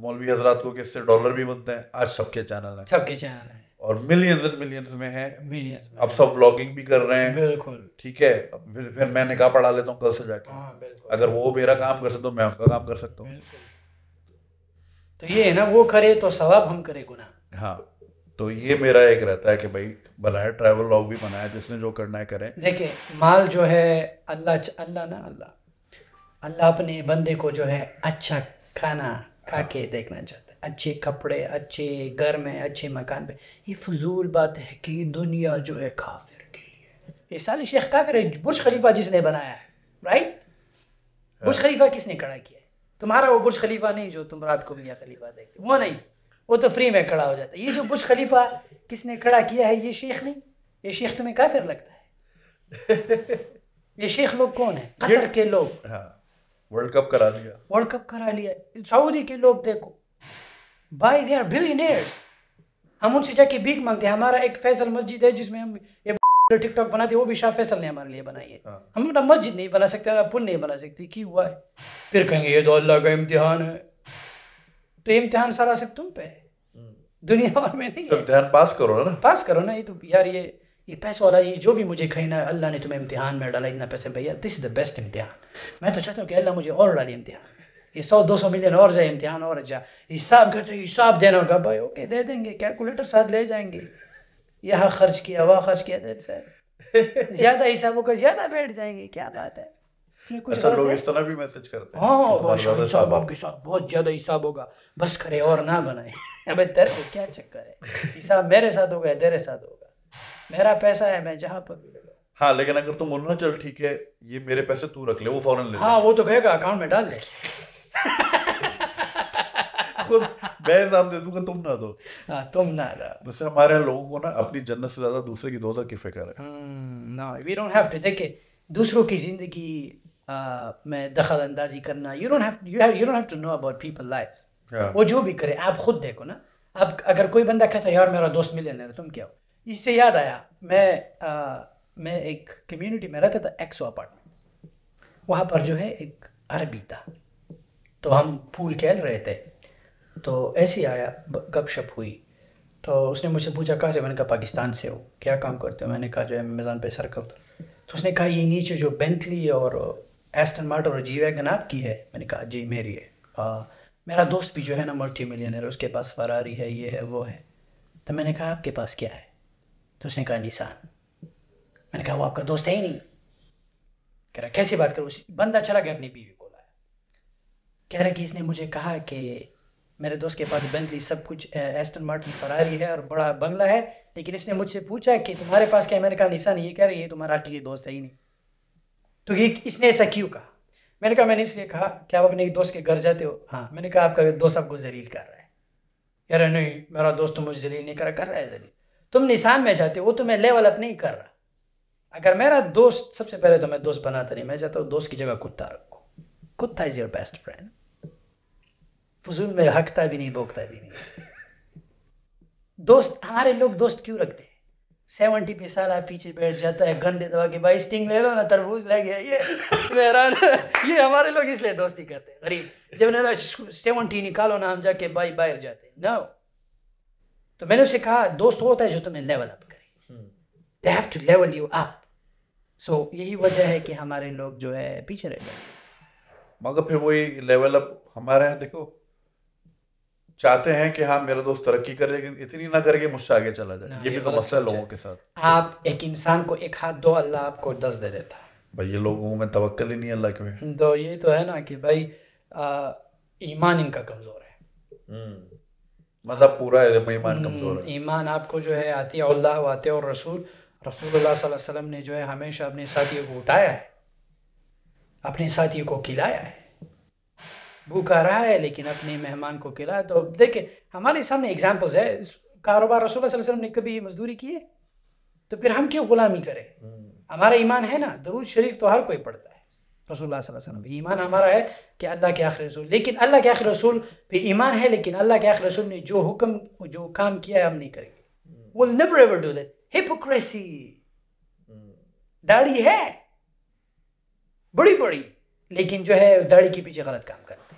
मौलवी हजरात को किससे डॉलर भी बनते हैं आज सबके चैनल है सबके चैनल है और मिलियंस एंड मिलियंस में है मिलियंस अब सब व्लॉगिंग भी कर रहे हैं बिल्कुल ठीक है अब फिर फिर मैं निकाह पढ़ा लेता हूँ कल से जाके हाँ, अगर वो मेरा काम कर सकता तो मैं उसका काम कर सकता हूँ तो ये है ना वो करे तो सवाब हम करे गुना हाँ तो ये मेरा एक रहता है कि भाई बनाया ट्रैवल लॉग भी बनाया जिसने जो करना है करें देखिए माल जो है अल्लाह अल्लाह ना अल्लाह अल्लाह अपने बंदे को जो है अच्छा खाना खा हाँ। के देखना चाहता है अच्छे कपड़े अच्छे घर में अच्छे मकान पे ये फजूल बात है कि दुनिया जो है काफिर के लिए ये सारे शेख काफिर है बुर्ज खलीफा जिसने बनाया है राइट हाँ। बुर्ज खलीफा किसने खड़ा किया है तुम्हारा वो बुर्ज खलीफा नहीं जो तुम रात को मिया खलीफा देखते वो नहीं वो तो फ्री में खड़ा हो जाता है ये जो बुर्ज खलीफा किसने खड़ा किया है ये शेख नहीं ये शेख तुम्हें काफिर लगता है ये शेख लोग कौन है कतर के लोग हाँ वर्ल्ड कप करा लिया वर्ल्ड कप करा लिया सऊदी के लोग देखो भाई दे आर बिलियनियर्स हम उनसे जाके भीख मांगते हैं हमारा एक फैसल मस्जिद है जिसमें हम ये टिकटॉक बनाते हैं वो भी शाह फैसल ने हमारे लिए बनाई है हाँ। हम अपना मस्जिद नहीं बना सकते पुल नहीं बना सकते क्यों हुआ है फिर कहेंगे ये तो अल्लाह का इम्तिहान है तो इम्तिहान सारा सिर्फ तुम पे हम्म। दुनिया भर में नहीं तो इम्तिहान पास करो ना पास करो ना ये तो यार ये ये पैसा वाला ये जो भी मुझे कहना अल्लाह ने तुम्हें इम्तिहान में डाला इतना पैसे भैया दिस इज़ द बेस्ट इम्तिहान मैं तो चाहता हूँ कि अल्लाह मुझे और डाले इम्तिहान ये सौ दो सौ मिलियन और जाए इम्तिहान और जा हिसाब करते हिसाब देना होगा भाई ओके दे देंगे कैलकुलेटर साथ ले जाएंगे यहाँ खर्च किया वहाँ खर्च किया दे सर ज़्यादा हिसाबों का ज़्यादा बैठ जाएंगे क्या बात है अच्छा, हाँ, बस करे और ना बनाए अबे तेरे को क्या चक्कर है हिसाब मेरे साथ होगा तेरे साथ होगा मेरा पैसा है मैं जहाँ पर भी हाँ लेकिन अगर तुम बोलो ना चल ठीक है ये मेरे पैसे तू रख ले वो फॉरन ले हाँ वो तो कहेगा अकाउंट में डाल दे खुद मैं एग्जाम दे दूंगा तुम ना दो हाँ तुम ना दो वैसे हमारे लोगों को ना अपनी जन्नत से ज्यादा दूसरे की दोजा की फिक्र है ना वी डोंट हैव टू देखिए दूसरों की जिंदगी में दखल अंदाजी करना you don't have you have you don't have to know about people lives वो जो भी करे आप खुद देखो ना अब अगर कोई बंदा कहता है यार मेरा दोस्त मिले ना तुम क्या हो इससे याद आया मैं आ, मैं एक कम्युनिटी में रहता था एक्सो अपार्टमेंट्स वहाँ पर जो है एक अरबी था तो हम फूल खेल रहे थे तो ऐसे आया गपशप हुई तो उसने मुझसे पूछा कहाँ से मैंने कहा पाकिस्तान से हो क्या काम करते हो मैंने कहा जो है अमेज़ान पे सर तो उसने कहा ये नीचे जो बेंथली और एस्टन मार्ट और जी वैगन आपकी है मैंने कहा जी मेरी है आ, हाँ। मेरा दोस्त भी जो है ना मल्टी मिलियनर उसके पास फरारी है ये है वो है तो मैंने कहा आपके पास क्या है तो उसने कहा निशान मैंने कहा वो आपका दोस्त है ही नहीं कह रहा कैसे बात करो बंदा चला गया अपनी बीवी कह रहे कि इसने मुझे कहा कि मेरे दोस्त के पास बेंटली सब कुछ एस्टन मार्टिन फरारी है और बड़ा बंगला है लेकिन इसने मुझसे पूछा कि तुम्हारे पास क्या मैंने कहा निशान ये कह रही है तुम्हारा असली दोस्त है ही नहीं तो ये इसने ऐसा क्यों कहा मैंने कहा मैंने इसलिए कहा कि आप अपने दोस्त के घर जाते हो हाँ मैंने कहा आपका दोस्त आपको जलील कर रहा है कह रहे नहीं मेरा दोस्त तो मुझे जलील नहीं कर रहा कर रहा है जलील तुम निशान में जाते हो वो तो मैं लेवल अप नहीं कर रहा अगर मेरा दोस्त सबसे पहले तो मैं दोस्त बनाता नहीं मैं चाहता हूँ दोस्त की जगह कुत्ता रखो कुत्ता इज योर बेस्ट फ्रेंड फजूल में हकता भी नहीं भोगता भी नहीं दोस्त हमारे लोग दोस्त क्यों रखते हैं सेवेंटी पे साला पीछे बैठ जाता है गंदे दवा के भाई स्टिंग ले लो ना तरबूज ले गया ये मेरा ये हमारे लोग इसलिए दोस्ती करते हैं गरीब जब ना सेवेंटी निकालो ना हम जाके भाई बाहर जाते हैं ना तो मैंने उसे कहा दोस्त होता है जो तुम्हें लेवल अप करे they have to level you up so यही वजह है कि हमारे लोग जो है पीछे रह गए मगर फिर वही लेवल अप हमारे यहाँ देखो चाहते हैं कि हाँ मेरा दोस्त तरक्की करे लेकिन इतनी ना करके मुझसे आगे चला जाए ये भी तो मसला है लोगों के साथ आप एक इंसान को एक हाथ दो अल्लाह आपको दस दे देता है भाई ये लोगों में तवक्ल ही नहीं अल्लाह के तो ये तो है ना कि भाई ईमान इनका कमज़ोर है हम्म, मज़हब पूरा है ईमान कमज़ोर है हम्म, ईमान आपको जो है आती अल्लाह आते और रसूल रसूल वसल्लम ने जो है हमेशा अपने साथियों को उठाया है अपने साथियों को खिलाया है भूखा रहा है लेकिन अपने मेहमान को खिलाए तो देखे हमारे सामने एग्जाम्पल्स है कारोबार रसूल वसलम ने कभी मजदूरी की है तो फिर हम क्यों गुलामी करें हम्म। हमारा ईमान है ना दरूद शरीफ तो हर कोई पढ़ता है रसूलुल्लाह ईमान हमारा है कि अल्लाह के आखिर रसूल लेकिन अल्लाह के आखिर रसूल पे ईमान है लेकिन अल्लाह के आखिर रसूल ने जो हुक्म जो काम किया है हम नहीं करेंगे वो never ever do that hypocrisy दाढ़ी है बड़ी बड़ी लेकिन जो है दाढ़ी के पीछे गलत काम करना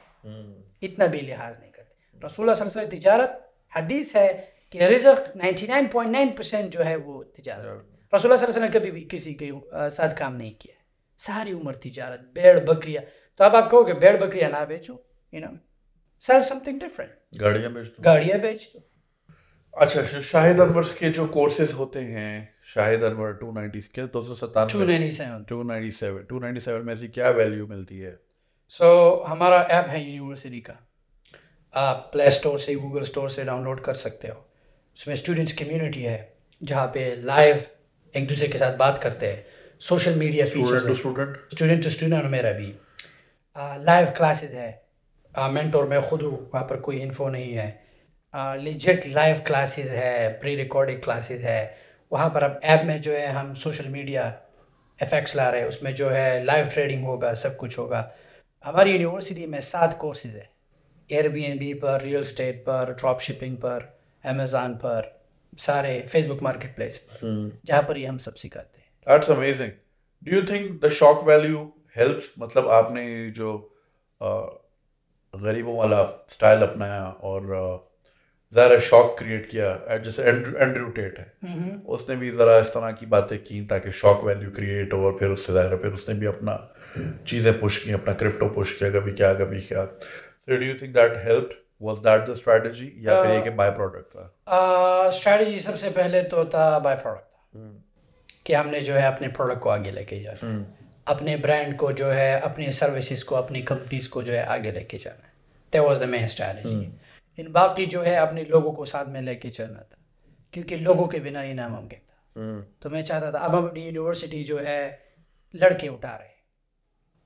इतना भी लिहाज नहीं करते रसूल वसल्लम तजारत हदीस है कि रिजक 99.9 परसेंट जो है वो तजारत रसूल सर ने कभी भी किसी के साथ काम नहीं किया सारी उम्र तजारत भेड़ बकरिया तो अब आप कहोगे भेड़ बकरिया ना बेचो you know sell something different गाड़ियाँ बेच दो गाड़ियाँ बेच दो अच्छा, अच्छा शाहिद अनवर के जो कोर्सेज होते हैं शाहिद अनवर टू नाइनटी दो सौ सतानवे two ninety seven two ninety seven two ninety seven में ऐसी क्या वैल्यू मिलती है सो so, हमारा ऐप है यूनिवर्सिटी का आप प्ले स्टोर से गूगल स्टोर से डाउनलोड कर सकते हो उसमें स्टूडेंट्स कम्युनिटी है जहाँ पे लाइव एक दूसरे के साथ बात करते हैं social media student student student to student मेरा भी लाइव क्लासेस है मेंटोर मैं खुद हूँ वहाँ पर कोई इन्फो नहीं है लिजिट लाइव क्लासेस है प्री रिकॉर्डिंग क्लासेस है वहाँ पर अब ऐप में जो है हम सोशल मीडिया इफेक्ट्स ला रहे हैं उसमें जो है लाइव ट्रेडिंग होगा सब कुछ होगा हमारी यूनिवर्सिटी में सात कोर्सेज है एयरबीएनबी पर रियल स्टेट पर ड्रॉप शिपिंग पर अमेजोन पर सारे फेसबुक मार्केट प्लेस पर हम्म। जहाँ पर ये हम सब सिखाते हैं do you think the shock value help मतलब आपने जो गरीबों वाला स्टाइल अपनाया और ज़रा शॉक क्रिएट किया जैसे एंड्रू टेट है हम्म। उसने भी ज़रा इस तरह की बातें की ताकि शॉक वैल्यू क्रिएट हो और फिर उससे ज़ाहिर फिर उसने भी अपना चीज़ें पुश की अपना क्रिप्टो पुश किया कभी क्या कभी क्या so do you think that help was that the strategy या फिर एक बाय प्रोडक्ट था स्ट्रेटजी uh, सबसे पहले तो था बाय प्रोडक्ट था hmm. कि हमने जो है अपने प्रोडक्ट को आगे लेके जाना है hmm. अपने ब्रांड को जो है अपनी सर्विसेज को अपनी कंपनीज को जो है आगे लेके जाना है that was the main strategy इन बाकी जो है अपने लोगों को साथ में लेके चलना था क्योंकि लोगों के बिना ये नामुमकिन था hmm. तो मैं चाहता था अब हम अपनी यूनिवर्सिटी जो है लड़के उठा रहे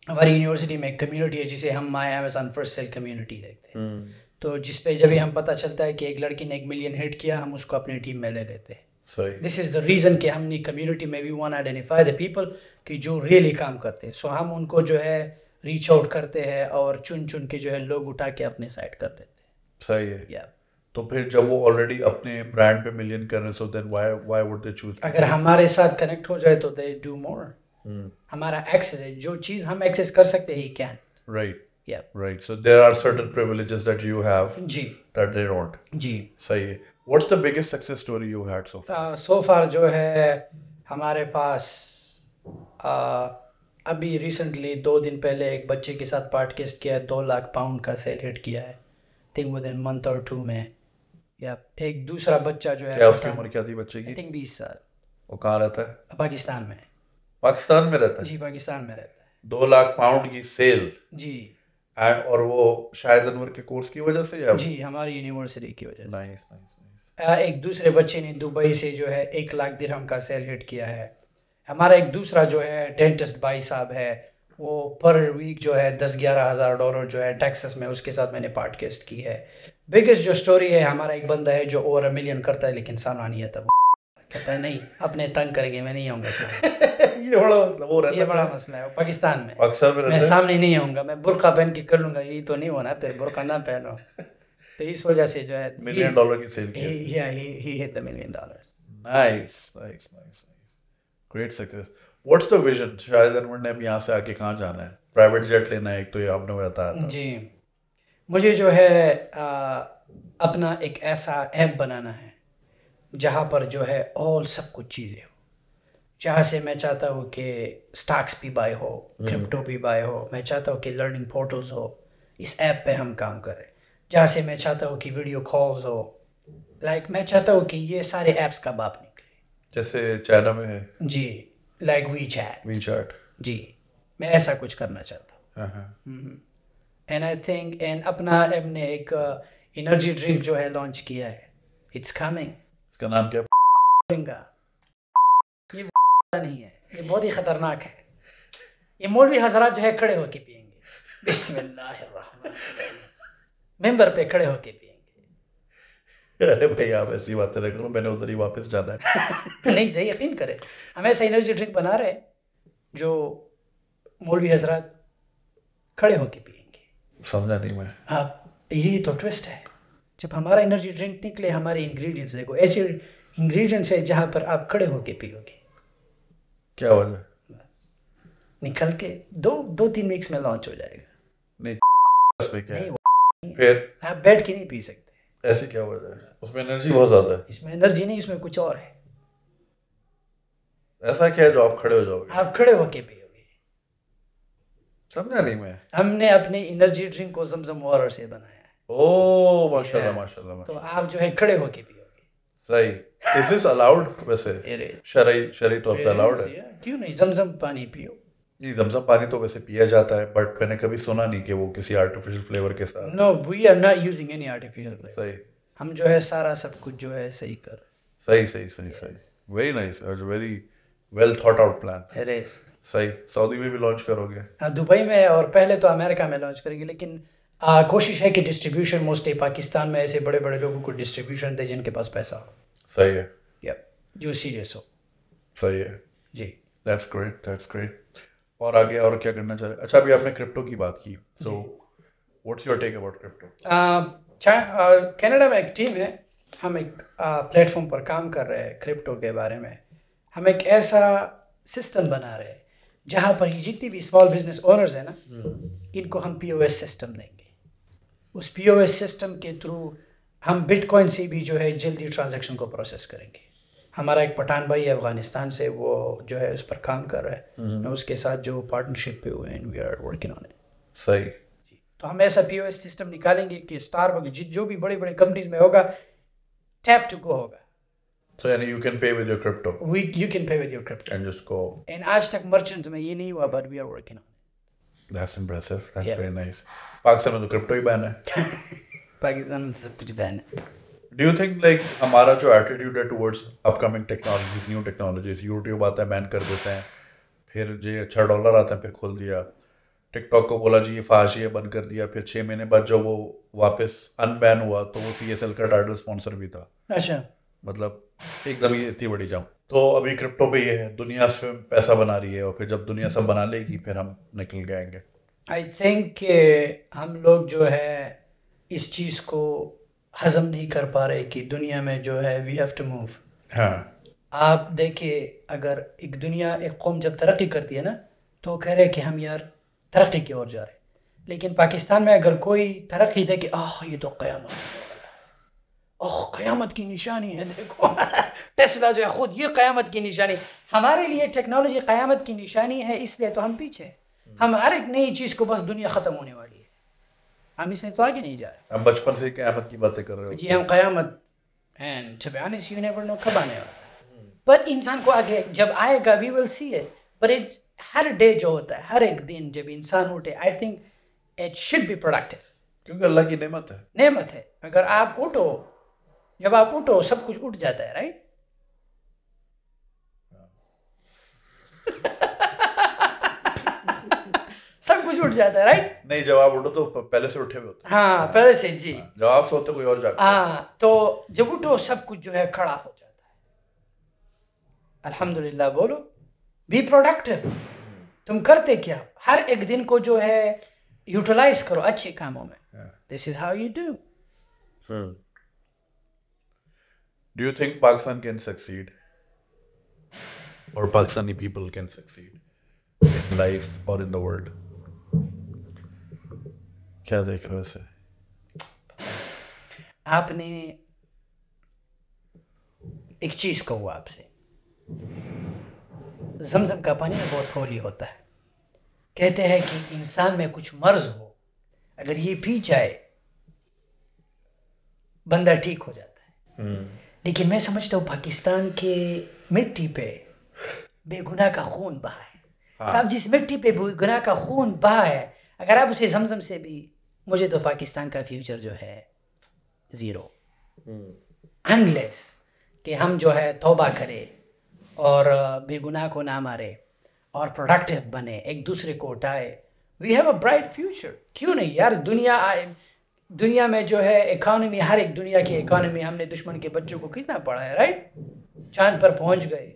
हमारी यूनिवर्सिटी में कम्युनिटी है जिसे हम my Amazon first sale community देखते हैं हम्म। तो जिस पे जब हम पता चलता है कि एक लड़की ने एक मिलियन हिट किया हम उसको अपनी टीम में ले लेते हैं दिस इज़ द रीज़न कि हमने कम्युनिटी में we won identify the people कि जो रियली really काम करते हैं सो हम उनको जो है रीच आउट करते हैं और चुन चुन के जो है लोग उठा के अपने साइड कर देते हैं सही है yeah. तो फिर जब वो ऑलरेडी अपने ब्रांड पे मिलियन कर रहे हैं so then why why would they choose अगर हमारे साथ कनेक्ट हो जाए तो दे डू मोर Hmm. हमारा एक्सेस है जो चीज हम एक्सेस कर सकते हैं ही कैन राइट या right so there are certain privileges that you have जी दैट दे डोंट जी सही है what's the biggest success story you had so far so far जो है हमारे पास uh, अभी रिसेंटली दो दिन पहले एक बच्चे के साथ पॉडकास्ट किया है दो लाख पाउंड का सेल हिट किया है थिंक विद इन मंथ और टू में या एक दूसरा बच्चा जो है क्या उसकी उम्र क्या थी बच्चे की थिंक बीस साल वो कहाँ रहता है पाकिस्तान में पाकिस्तान में रहता है जी पाकिस्तान में रहता है दो लाख पाउंड की सेल जी एंड और वो शायद अनवर के कोर्स की वजह से या जी हमारी यूनिवर्सिटी की वजह से नाइस नाइस एक दूसरे बच्चे ने दुबई से जो है एक लाख दिरहम का सेल हिट किया है हमारा एक दूसरा जो है डेंटिस्ट भाई साहब है वो पर वीक जो है दस ग्यारह हज़ार डॉलर जो है टैक्सेस में उसके साथ मैंने पॉडकास्ट की है बिगेस्ट जो स्टोरी है हमारा एक बंदा है जो ओवर मिलियन करता है लेकिन सामना नहीं आता कहता है नहीं अपने तंग करेंगे मैं नहीं आऊँगा ये बड़ा मसला मतलब वो रहता ये बड़ा मसला है पाकिस्तान में में मैं सामने नहीं मैं बुरका पहन के कर तो नहीं होना फिर तो बुरका ना पहनो तो इस वजह से जो है मिलियन डॉलर की सेल की या ही ही hit the million dollars nice nice nice great success what's the vision शायद अनवर ने से आके जाना है प्राइवेट जेट लेना है एक तो ये आपने बताया था जी मुझे जो है अपना एक ऐसा ऐप बनाना है जहाँ पर जो है ऑल सब कुछ चीज़ें हो जहाँ से मैं चाहता हूँ कि स्टॉक्स भी बाय हो क्रिप्टो हम्म। भी बाय हो मैं चाहता हूँ कि लर्निंग पोर्टल्स हो इस ऐप पे हम काम करें जहाँ से मैं चाहता हूँ कि वीडियो कॉल्स हो लाइक like, मैं चाहता हूँ कि ये सारे ऐप्स का बाप निकले जैसे चाइना में है जी like WeChat WeChat जी मैं ऐसा कुछ करना चाहता हूँ एंड आई थिंक एंड अपना ऐप ने एक एनर्जी uh, ड्रिंक जो है लॉन्च किया है इट्स कमिंग इसका नाम क्या नहीं है ये बहुत ही ख़तरनाक है ये मौलवी हजरात जो है खड़े होके पियेंगे बिस्मिल्लाह मेंबर पे खड़े होके पियेंगे अरे भाई आप ऐसी बातें रख लो मैंने उधर ही वापस जाना है नहीं सही यकीन करें हम ऐसा एनर्जी ड्रिंक बना रहे जो मौलवी हजरात खड़े होके पियेंगे समझा नहीं मैं आप ये तो ट्विस्ट है जब हमारा एनर्जी ड्रिंक निकले हमारे इंग्रेडिएंट्स देखो ऐसे इंग्रेडिएंट्स है जहाँ पर आप खड़े होके पियोगे क्या हुआ था निकल के दो दो तीन वीक्स में लॉन्च हो जाएगा नहीं आप बैठ के नहीं पी सकते ऐसे क्या हुआ था उसमें एनर्जी बहुत ज़्यादा है इसमें एनर्जी नहीं उसमें कुछ और है ऐसा क्या है जो आप खड़े हो जाओगे आप खड़े होके पियोगे समझा नहीं मैं हमने अपने एनर्जी ड्रिंक को जमजम वाटर से बनाया ओ माशाल्लाह माशाल्लाह तो आप जो है खड़े होके पियोगे सही इज दिस अलाउड वैसे शरई शरई तो पे अलाउड है क्यों नहीं जमजम पानी पियो नहीं जमजम पानी तो वैसे पिया जाता है बट मैंने कभी सुना नहीं कि वो किसी आर्टिफिशियल फ्लेवर के साथ no we are not using any artificial flavour सही हम जो है सारा सब कुछ जो है सही कर सही सही सही yes. सही वेरी नाइस और very well thought out plan सही सऊदी में भी लॉन्च करोगे हां दुबई में और पहले तो अमेरिका में लॉन्च करेंगे लेकिन आ, कोशिश है कि डिस्ट्रीब्यूशन मोस्टली पाकिस्तान में ऐसे बड़े बड़े लोगों को डिस्ट्रीब्यूशन दे जिनके पास पैसा हो सही है यप जो सीरियस हो सही है जी दैट्स ग्रेट दैट्स ग्रेट और आगे और क्या करना चाह रहे अच्छा अभी आपने क्रिप्टो की बात की so what's your take about crypto अच्छा कनाडा में एक टीम है हम एक प्लेटफॉर्म uh, पर काम कर रहे हैं क्रिप्टो के बारे में हम एक ऐसा सिस्टम बना रहे हैं जहाँ पर जितनी भी स्मॉल बिजनेस ओनर्स हैं ना हम्म। इनको हम पी सिस्टम देंगे उस पी सिस्टम के थ्रू हम बिटकॉइन से भी जो है जल्दी ट्रांजेक्शन को प्रोसेस करेंगे हमारा एक पठान भाई अफगानिस्तान से वो जो है उस पर काम कर रहा है हम्म। मैं उसके साथ जो पार्टनरशिप पे हुए and we are working on it सही तो हम ऐसा पी सिस्टम निकालेंगे कि स्टार जो भी बड़े बड़े कंपनीज में होगा टैप टू गो होगा So and you can pay with your crypto. We you can pay with your crypto. And just go. And आज तक merchant में ये नहीं हुआ but we are working on it. That's impressive. That's yeah. very nice. Pakistan में तो crypto ही ban है पाकिस्तान सब कुछ बैन है डू यू थिंक लाइक हमारा जो एटीट्यूड है towards upcoming technologies new technologies YouTube आता है बैन कर देते हैं फिर जो अच्छा डॉलर आता है फिर खोल दिया टिकटॉक को बोला जी ये फाश है बंद कर दिया फिर छः महीने बाद जब वो वापस अनबैन हुआ तो वो पी का टाइटल स्पॉन्सर भी था अच्छा मतलब एकदम ही इतनी बड़ी जाऊँ तो अभी क्रिप्टो पे ये है दुनिया से पैसा बना रही है और फिर जब दुनिया सब बना लेगी फिर हम निकल गएंगे आई थिंक हम लोग जो है इस चीज़ को हज़म नहीं कर पा रहे कि दुनिया में जो है वी हैव टू मूव आप देखिए अगर एक दुनिया एक कौम जब तरक्की करती है ना तो कह रहे कि हम यार तरक्की की ओर जा रहे हैं लेकिन पाकिस्तान में अगर कोई तरक्की दे कि आह ये तो क्यामत ओह क़यामत की निशानी है देखो टेस्ला जो है ख़ुद ये क़यामत की निशानी हमारे लिए टेक्नोलॉजी क़यामत की निशानी है इसलिए तो हम पीछे हम हर एक नई चीज़ को बस दुनिया ख़त्म होने वाली है हम इसने तो आगे नहीं जा रहे हम बचपन से क्यामत की बातें कर रहे हैं जी हम क्यामत and to be honest you never know कब आने वाला हम्म। पर इंसान को आगे जब आएगा वी विल सी इट पर इट हर डे जो होता है हर एक दिन जब इंसान उठे I think it should be productive क्योंकि अल्लाह की नेमत है नेमत है अगर आप उठो जब आप उठो सब कुछ उठ जाता है राइट भी छूट जाता है राइट नहीं जवाब उठो तो पहले से उठे हुए होते हाँ, हाँ पहले से जी हाँ, जवाब सोते कोई और जाता हाँ तो जब उठो सब कुछ जो है खड़ा हो जाता है अल्हम्दुलिल्लाह बोलो बी प्रोडक्टिव हम्म। तुम करते क्या हर एक दिन को जो है यूटिलाइज करो अच्छे कामों में this is how you do do you think Pakistan can succeed और Pakistani people can succeed in life or in the world? क्या देखा वैसे आपने एक चीज कहू आपसे जमजम का पानी बहुत होली होता है कहते हैं कि इंसान में कुछ मर्ज हो अगर ये पी जाए बंदा ठीक हो जाता है लेकिन हम्म। मैं समझता हूँ पाकिस्तान के मिट्टी पे बेगुनाह का खून बहा है हाँ। तो आप जिस मिट्टी पे बेगुनाह का खून बहा है अगर आप उसे जमजम से भी मुझे तो पाकिस्तान का फ्यूचर जो है ज़ीरो अनलेस हम्म। कि हम जो है तोबा करें और बेगुनाह को ना मारे और प्रोडक्टिव बने एक दूसरे को उठाए we have a bright future क्यों नहीं यार दुनिया आए दुनिया में जो है इकॉनमी हर एक दुनिया की इकॉनमी हमने दुश्मन के बच्चों को कितना पढ़ा है राइट चांद पर पहुंच गए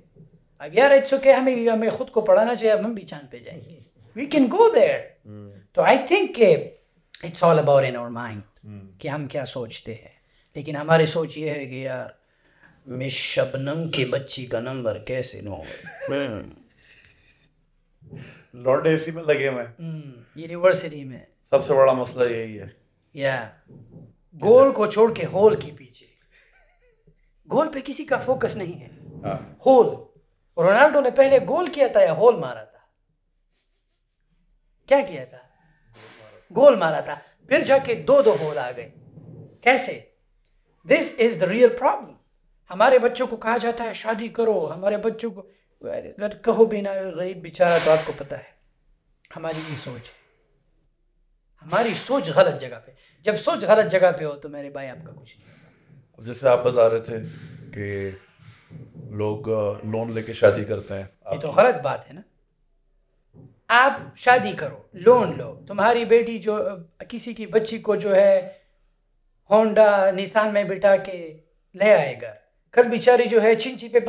अब यार इट्स ओके हमें हमें खुद को पढ़ाना चाहिए अब हम भी चांद पे जाएंगे वी कैन गो देयर तो I think it's all about in our mind कि हम क्या सोचते हैं लेकिन हमारी सोच ये है कि यार मिस शबनम की बच्ची का नंबर कैसे नो लॉर्ड एसी में लगे मैं यूनिवर्सिटी हम्म, में सबसे बड़ा मसला यही है या गोल को छोड़ के होल के पीछे गोल पे किसी का फोकस नहीं है होल हाँ। रोनाल्डो ने पहले गोल किया था या होल मारा था क्या किया था गोल मारा था फिर जाके दो दो गोल आ गए कैसे this is the real problem हमारे बच्चों को कहा जाता है शादी करो हमारे बच्चों को अगर कहो बिना गरीब बेचारा तो आपको पता है हमारी ये सोच है हमारी सोच गलत जगह पे जब सोच गलत जगह पे हो तो मेरे भाई आपका कुछ नहीं जैसे आप बता रहे थे कि लोग लोन लेके शादी करते हैं ये तो गलत बात है ना आप शादी करो लोन लो तुम्हारी बेटी जो किसी की बच्ची को जो है होंडा निशान में बिठा के ले आएगा कल बेचारी जो है छिंची पे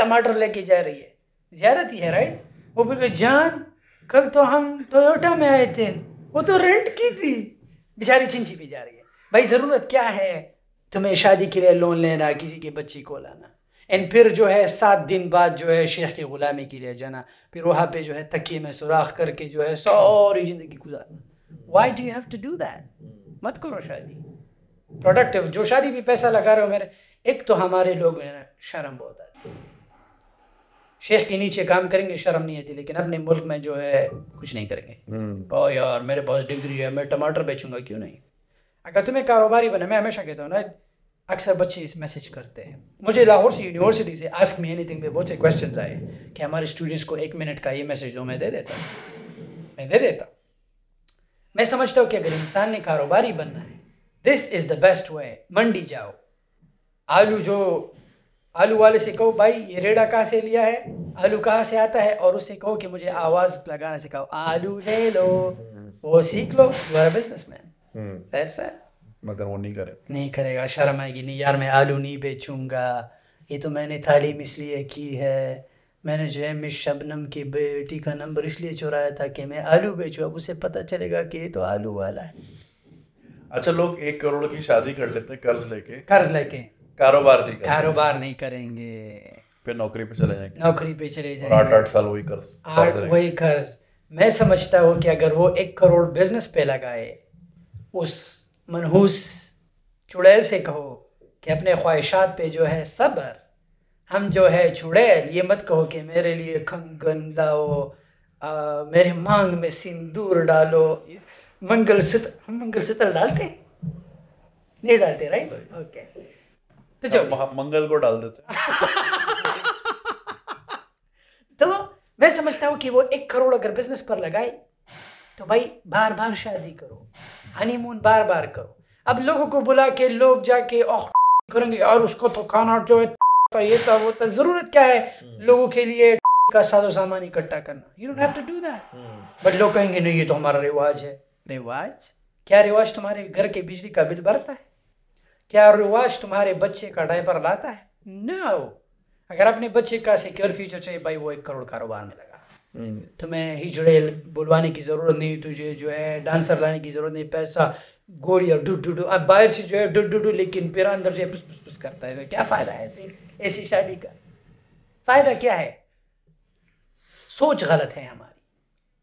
टमाटर लेके जा रही है ज्यारत ही है राइट वो बोल जान कल तो हम टोयोटा में आए थे वो तो रेंट की थी बेचारी छिंची पे जा रही है भाई ज़रूरत क्या है तुम्हें शादी के लिए लोन लेना किसी के बच्ची को लाना एंड फिर जो है सात दिन बाद जो है शेख की ग़ुलामी के लिए जाना फिर वहाँ पे जो है तकिए में सुराख करके जो है सारी ज़िंदगी गुजारना why do have to do that मत करो शादी प्रोडक्टिव जो शादी भी पैसा लगा रहे हो मेरे एक तो हमारे लोग मेरा शर्म बहुत आती है शेख के नीचे काम करेंगे शर्म नहीं आती लेकिन अपने मुल्क में जो है कुछ नहीं करेंगे हम्म। ओ यार मेरे पास डिग्री है मैं टमाटर बेचूंगा क्यों नहीं अगर तुम्हें कारोबारी बना मैं हमेशा कहता हूँ ना अक्सर बच्चे इस मैसेज करते हैं मुझे लाहौर से यूनिवर्सिटी से आस्क मी एनीथिंग पे बहुत से क्वेश्चन आए कि हमारे स्टूडेंट्स को एक मिनट का ये मैसेज दो मैं दे देता मैं दे देता मैं समझता हूँ कि अगर इंसान ने कारोबारी बनना है this is the best way मंडी जाओ आलू जो आलू वाले से कहो भाई ये रेड़ा कहाँ से लिया है आलू कहाँ से आता है और उससे कहो कि मुझे आवाज़ लगाना सिखाओ आलू ले लो वो सीख लो यू आर बिजनेस मैन मगर वो नहीं करेगा नहीं करेगा शर्म आएगी नहीं यार मैं आलू नहीं बेचूंगा ये तो मैंने तालीम इसलिए की है मैंने जो है मिस शबनम की बेटी का नंबर इसलिए चुराया था कि मैं आलू बेचूँ अब उसे पता चलेगा कि ये तो आलू वाला है अच्छा लोग एक करोड़ की शादी कर लेते हैं कर्ज लेके कर्ज लेके कारोबार नहीं कारोबार नहीं करेंगे फिर नौकरी पे चले जाएंगे नौकरी पे चले जाएंगे आठ आठ साल वही कर्ज आठ वही कर्ज मैं समझता हूँ कि अगर वो एक करोड़ बिजनेस पे लगाए उस मनहूस चुड़ैल से कहो कि अपने ख्वाहिशात पे जो है सब्र हम जो है चुड़ैल ये मत कहो कि मेरे लिए कंगन लाओ मेरे मांग में सिंदूर डालो मंगल सूत्र हम मंगल सूत्र डालते नहीं डालते राइट ओके तो चलो मंगल को डाल देते तो मैं समझता हूँ कि वो एक करोड़ अगर बिजनेस पर लगाए तो भाई बार बार शादी करो हनीमून बार बार करो अब लोगों को बुला के लोग जाके और करेंगे और उसको तो खाना जो है तो ये था वो था जरूरत क्या है हम्म। लोगों के लिए का साजो सामान इकट्ठा करना you don't have to do that but लोग कहेंगे नहीं ये तो हमारा रिवाज है रिवाज क्या रिवाज तुम्हारे घर के बिजली का बिल भरता है क्या रिवाज तुम्हारे बच्चे का डायपर लाता है नो no. अगर अपने बच्चे का सिक्योर फ्यूचर चाहिए भाई वो एक करोड़ कारोबार में लगा तुम्हें हम्म। तो हिजड़े बुलवाने की ज़रूरत नहीं तुझे तो जो है डांसर लाने की ज़रूरत नहीं पैसा गोली और डुड डुडू अब बाहर से जो है डुड डुडू लेकिन फिर अंदर से पुस पुस पुस करता है क्या फ़ायदा है ऐसी ऐसी शादी का फ़ायदा क्या है सोच गलत है हमारी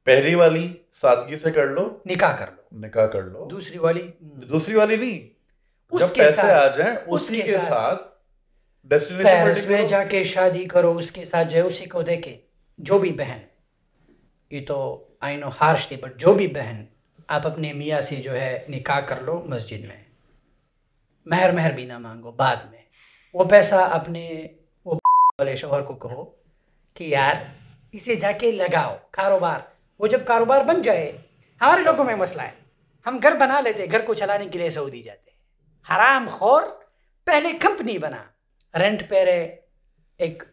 पहली वाली सादगी से कर लो निकाह कर लो निकाह कर लो दूसरी वाली हम्म। दूसरी वाली नहीं उसके जब पैसे आ जाए उसके के साथ डेस्टिनेशन में जाके शादी करो उसके साथ जो उसी को देखे जो भी बहन ये तो आई नो हार्श थी बट जो भी बहन आप अपने मियाँ से जो है निकाह कर लो मस्जिद में महर महर भी ना मांगो बाद में वो पैसा अपने वो वाले शोहर को कहो कि यार इसे जाके लगाओ कारोबार वो जब कारोबार बन जाए हमारे लोगों में मसला है हम घर बना लेते घर को चलाने के लिए सऊदी जाते हराम खोर पहले कंपनी बना रेंट पे रहे एक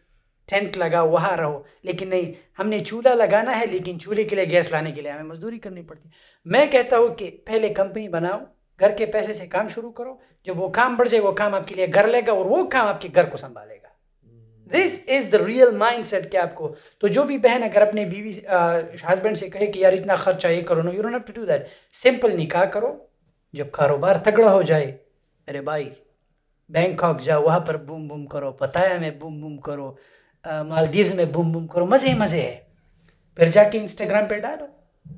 टेंट लगा वहाँ रहो लेकिन नहीं हमने चूल्हा लगाना है लेकिन चूल्हे के लिए गैस लाने के लिए हमें मजदूरी करनी पड़ती है मैं कहता हूँ कि पहले कंपनी बनाओ घर के पैसे से काम शुरू करो जब वो काम बढ़ जाए वो काम आपके लिए घर लेगा और वो काम आपके घर को संभालेगा this is the real mindset क्या आपको तो जो भी बहन अगर अपने बीवी हस्बैंड से कहे कि यार इतना खर्चा ये करो no you don't to do that simple निकाह करो जब कारोबार तगड़ा हो जाए अरे भाई बैंकॉक जाओ वहाँ पर बूम बूम करो पता है हमें बूम बूम करो मालदीव्स में बूम बूम करो मज़े ही मज़े है फिर जाके इंस्टाग्राम पे डालो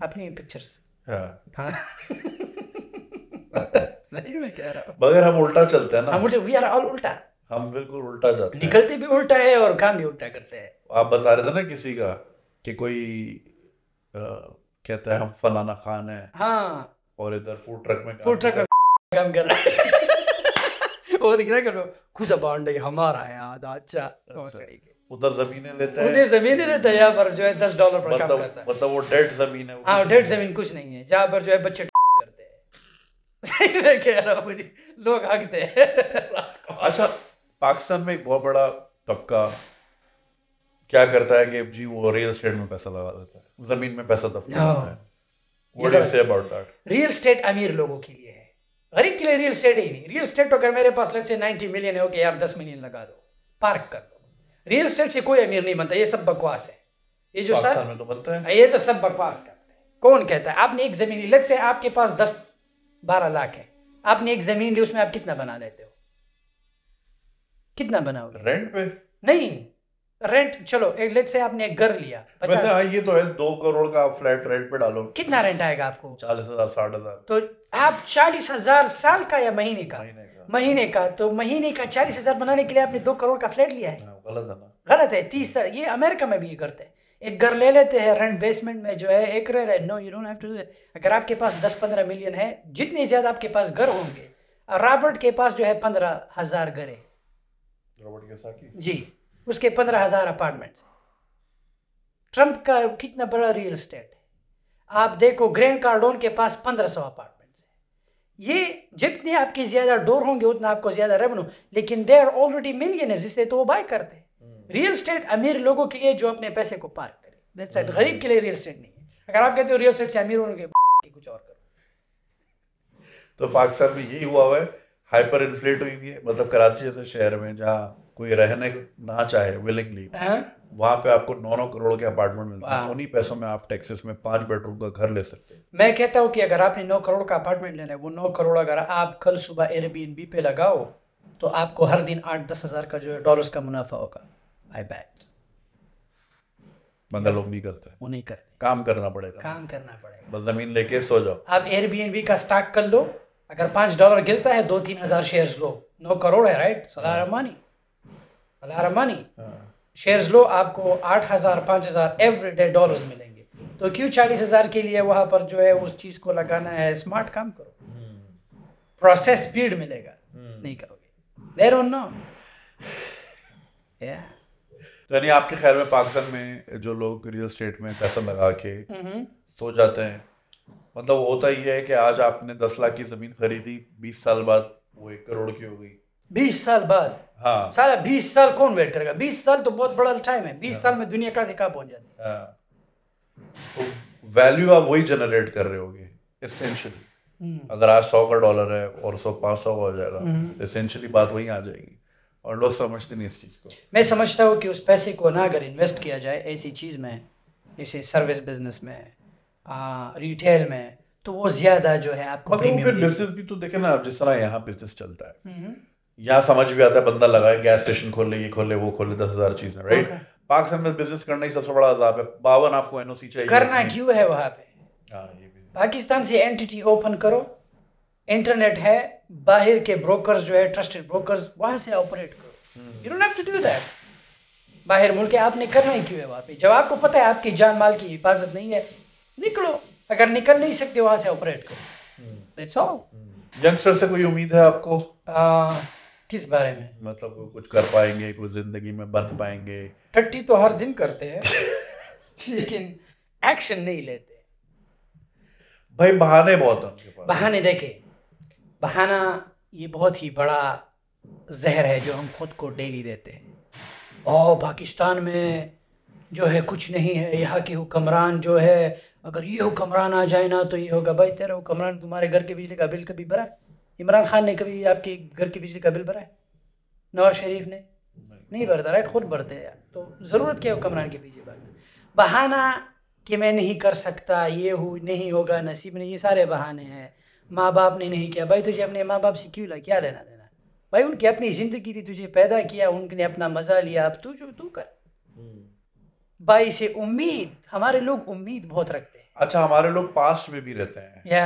अपनी पिक्चर्स हाँ, हाँ। सही में कह रहा हूँ मगर हम उल्टा चलते हैं ना हम वी आर ऑल उल्टा हम बिल्कुल उल्टा जाते हैं निकलते भी उल्टा है और काम भी उल्टा करते हैं आप बता रहे थे ना किसी का कि कोई आ, कहता है हम फलाना खान है हाँ और इधर फूड ट्रक में फूड ट्रक में काम कर रहा है अच्छा। अच्छा। और क्या करो खुश बाउंड हमारा है आधा अच्छा, अच्छा। उधर जमीनें लेते हैं उधर जमीनें लेते हैं यहाँ पर जो है दस डॉलर पर मतलब, काम करता है मतलब वो डेड जमीन है हाँ डेड जमीन कुछ नहीं है जहाँ पर जो है बच्चे करते हैं सही मैं कह रहा हूँ लोग आगते हैं अच्छा पाकिस्तान में एक बहुत बड़ा तबका क्या करता है कि जी वो रियल स्टेट में पैसा लगा देता है जमीन में पैसा दफा हाँ। करता है रियल स्टेट तो अमीर लोगों के लिए है गरीब के लिए रियल स्टेट ही नहीं रियल स्टेट तो अगर मेरे पास लग से नाइनटी मिलियन है ओके यार दस मिलियन लगा दो पार्क कर रियल स्टेट से कोई अमीर नहीं बनता ये सब बकवास है ये जो सर में तो है हाँ, ये तो सब बकवास करते हैं कौन कहता है आपने एक जमीन लग से आपके पास दस बारह लाख है आपने एक जमीन ली उसमें आप कितना बना लेते हो कितना बनाओगे रेंट पे नहीं रेंट चलो एक लेट से आपने एक घर लिया वैसे हाँ ये तो है दो करोड़ का आप फ्लैट रेंट पे डालो कितना रेंट आएगा आपको चालीस हजार साठ हजार तो आप चालीस हजार साल का या महीने का महीने का महीने का तो महीने का चालीस हजार बनाने के लिए आपने दो करोड़ का फ्लैट लिया है गलत है ना गलत है तीस साल ये अमेरिका में भी ये करते हैं एक घर ले लेते हैं रेंट बेसमेंट में जो है एक रह रहे no you don't have to अगर आपके पास दस पंद्रह मिलियन है जितने ज़्यादा आपके पास घर होंगे रॉबर्ट के पास जो है पंद्रह हज़ार घर है रॉबर्ट जी उसके पंद्रह हज़ार अपार्टमेंट ट्रंप का कितना बड़ा रियल स्टेट है आप देखो ग्रैंड कार्डोन के पास पंद्रह सौ अपार्ट ये जितने आपके ज़्यादा डोर होंगे उतना आपको ज़्यादा रेवन्यू लेकिन दे आर ऑलरेडी मिलियनर्स इसलिए तो वो बाय करते हैं रियल हम्म। स्टेट अमीर लोगों के लिए जो अपने पैसे को पार्क करें दैट्स हम्म। इट गरीब के लिए रियल स्टेट नहीं है अगर आप कहते हो रियल स्टेट से अमीर होने के कुछ और करो तो पाकिस्तान में यही हुआ हुआ है हाइपर इन्फ्लेट हुई हुई है मतलब कराची जैसे शहर में जहाँ कोई रहने ना चाहे विलिंगली हाँ? वहाँ पे आपको नौ नौ करोड़ के अपार्टमेंट मिलते हैं हाँ। उन्हीं पैसों में आप टेक्सास में पांच बेडरूम का घर ले सकते हैं मैं कहता हूँ कि अगर आपने नौ करोड़ का अपार्टमेंट लेना है वो नौ करोड़ अगर आप कल सुबह एयरबीएनबी पे लगाओ तो आपको हर दिन आठ दस हज़ार का जो है डॉलर का मुनाफा होगा आई बैट बंदा लोग नहीं करते वो नहीं करते काम करना पड़ेगा काम करना पड़ेगा बस जमीन लेके सो जाओ आप एयरबीएनबी का स्टॉक कर लो अगर पांच डॉलर गिरता है दो तीन हज़ार शेयर लो नौ करोड़ है राइट सलाह हाँ। रमानी a lot शेयर्स लो आपको आठ हज़ार पाँच हज़ार एवरी डे डॉलर्स मिलेंगे तो क्यों चालीस हज़ार के लिए वहाँ पर जो है उस चीज़ को लगाना है स्मार्ट काम करो प्रोसेस हम्म। स्पीड मिलेगा हम्म। नहीं करोगे देर डोंट नो यानी आपके ख्याल में पाकिस्तान में जो लोग रियल स्टेट में पैसा लगा के हम्म। सो जाते हैं मतलब होता ही है कि आज आपने दस लाख की ज़मीन खरीदी बीस साल बाद वो एक करोड़ की हो गई बीस साल बाद हाँ। सारा बीस साल कौन वेट करेगा बीस साल तो बहुत बड़ा टाइम है बीस हाँ। साल में दुनिया कहाँ से कहाँ पहुंच जाती है हाँ। तो वैल्यू आप वही जनरेट कर रहे होगे इसेंशियली हम्म। अगर आज सौ का डॉलर है और सौ पाँच सौ का हो जाएगा एसेंशियली हम्म। बात वही आ जाएगी और लोग समझते नहीं इस चीज़ को मैं समझता हूँ कि उस पैसे को ना अगर इन्वेस्ट किया जाए ऐसी चीज़ में जैसे सर्विस बिजनेस में रिटेल में तो वो ज़्यादा जो है आपको बिजनेस भी तो देखे ना आप जिस तरह यहाँ बिजनेस चलता है हम्म। यहाँ समझ भी आता है बंदा लगाए गैस स्टेशन खोल ले ये खोल ले वो खोल ले दस हजार चीजें राइट पाकिस्तान में बिजनेस करना ही सबसे बड़ा अजाब है बावन आपको एनओसी चाहिए करना क्यों है वहाँ पे हाँ, पाकिस्तान से एंटिटी ओपन करो इंटरनेट है बाहर के ब्रोकर्स जो है ट्रस्टेड ब्रोकर्स वहां से ऑपरेट करो you don't have to do that बाहर मुल्क आपने करना ही क्यों है वहाँ पे जब आपको पता है आपकी जान माल की हिफाजत नहीं है निकलो अगर निकल नहीं सकते वहाँ से ऑपरेट करो दैट्स ऑल यंगस्टर से कोई उम्मीद है आपको हाँ। किस बारे में मतलब कुछ कर पाएंगे कुछ जिंदगी में बन पाएंगे टट्टी तो हर दिन करते हैं लेकिन एक्शन नहीं लेते भाई बहाने बहुत उनके पास बहाने देखे बहाना ये बहुत ही बड़ा जहर है जो हम खुद को डेली देते हैं और पाकिस्तान में जो है कुछ नहीं है यहाँ के हुक्मरान जो है अगर ये हुक्मरान आ जाए ना तो ये होगा भाई तेरा हुक्मरान तुम्हारे घर के बिजली का बिल कभी भरा है इमरान खान ने कभी आपके घर की बिजली का बिल भरा है नवाज शरीफ ने नहीं भरता राइट खुद भरते हैं तो ज़रूरत क्या है कमरान के पीछे भागना बहाना कि मैं नहीं कर सकता ये हो नहीं होगा नसीब नहीं ये सारे बहाने हैं माँ बाप ने नहीं किया भाई तुझे अपने माँ बाप से क्यों ला क्या लेना देना भाई उनकी अपनी ज़िंदगी थी तुझे पैदा किया उनने अपना मज़ा लिया अब तू जो तू कर हम्म। भाई से उम्मीद हमारे लोग उम्मीद बहुत रखते हैं अच्छा हमारे लोग पास्ट में भी रहते हैं या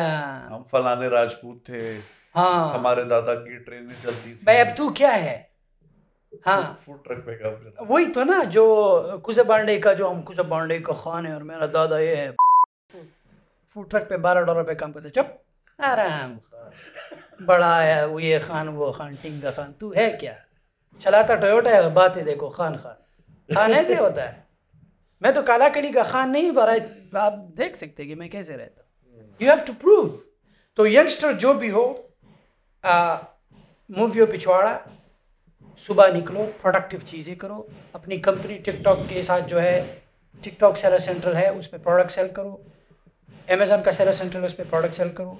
हम फलाने राजपूत थे हाँ हमारे दादा की ट्रेनें चलती थी भाई अब तू क्या है हाँ फूड ट्रक पे काम करता वही तो ना जो कुछ बांडे का जो हम कुछ बांडे का खान है और मेरा दादा ये है फूड ट्रक पे बारह डॉलर पे काम करते चुप आराम बड़ा है वो ये खान वो खान टिंग का खान तू है क्या चलाता टोयोटा है बात बातें देखो खान खान खान ऐसे होता है मैं तो काला कली का खान नहीं भरा आप देख सकते कि मैं कैसे रहता यू हैव टू प्रूव तो यंगस्टर जो भी हो मूव यो पिछवाड़ा सुबह निकलो प्रोडक्टिव चीज़ें करो अपनी कंपनी टिकटॉक के साथ जो है टिकटॉक सेलर सेंट्रल है उस पर प्रोडक्ट सेल करो अमेजोन का सेलर सेंट्रल है उस पर प्रोडक्ट सेल करो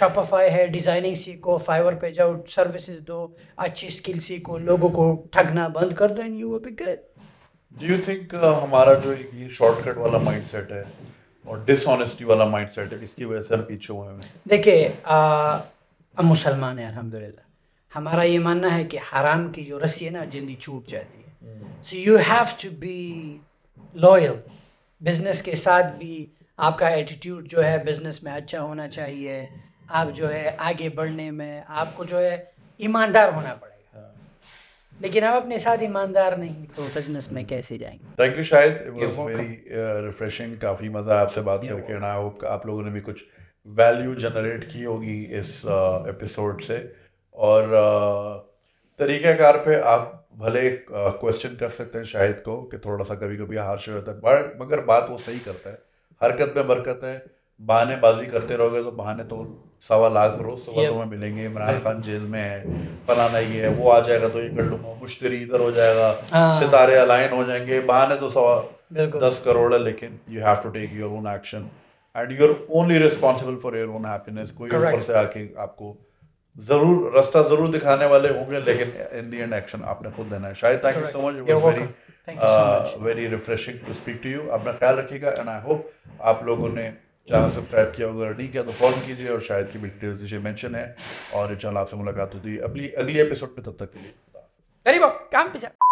शॉपिफाई है डिज़ाइनिंग सीखो फाइवर पे जाओ सर्विसेज दो अच्छी स्किल सीखो लोगों को ठगना बंद कर दो and you will do you think हमारा जो ये शॉर्टकट वाला माइंडसेट है और डिसऑनेस्टी वाला माइंडसेट है इसकी वजह से हम पीछे हुए हैं देखिए हम मुसलमान हैं अलहमदिल्ला हमारा ये मानना है कि हराम की जो रस्सी है ना जल्दी छूट जाती है so you have to be loyal business के साथ भी आपका एटीट्यूड जो है बिजनेस में अच्छा होना चाहिए आप जो है आगे बढ़ने में आपको जो है ईमानदार होना पड़ेगा हाँ। लेकिन आप अपने साथ ईमानदार नहीं तो बिजनेस में कैसे जाएंगे थैंक यू शायद वेरी रिफ्रेशिंग काफ़ी मज़ा आपसे बात करके आई होप आप लोगों ने भी कुछ वैल्यू जनरेट की होगी इस एपिसोड uh, से और uh, तरीक़ाकार पे आप भले क्वेश्चन uh, कर सकते हैं शाहिद को कि थोड़ा सा कभी कभी हार्श हो जाता है मगर बात वो सही करता है हरकत में बरकत है बहानेबाजी करते रहोगे तो बहाने तो सवा लाख रोज सुबह में मिलेंगे इमरान खान जेल में है फलाना ये है वो आ जाएगा तो ये कर लूंगा मुश्तरी इधर हो जाएगा हाँ। सितारे अलाइन हो जाएंगे बहाने तो सवा दस करोड़ है लेकिन you have to take your own action and you are only responsible for your own happiness कोई ऊपर से आके आपको जरूर रास्ता जरूर दिखाने वाले होंगे लेकिन इन दी एंड एक्शन आपने खुद देना है शायद thank you so much very very refreshing to speak to you अपना ख्याल रखिएगा एंड आई होप आप लोगों ने चैनल सब्सक्राइब किया होगा नहीं किया तो फॉलो कीजिए और शायद की डिटेल्स नीचे मेंशन है और चैनल आपसे मुलाकात होती है अगली अगली एपिसोड में तब तक के लिए गरीबों काम पे जा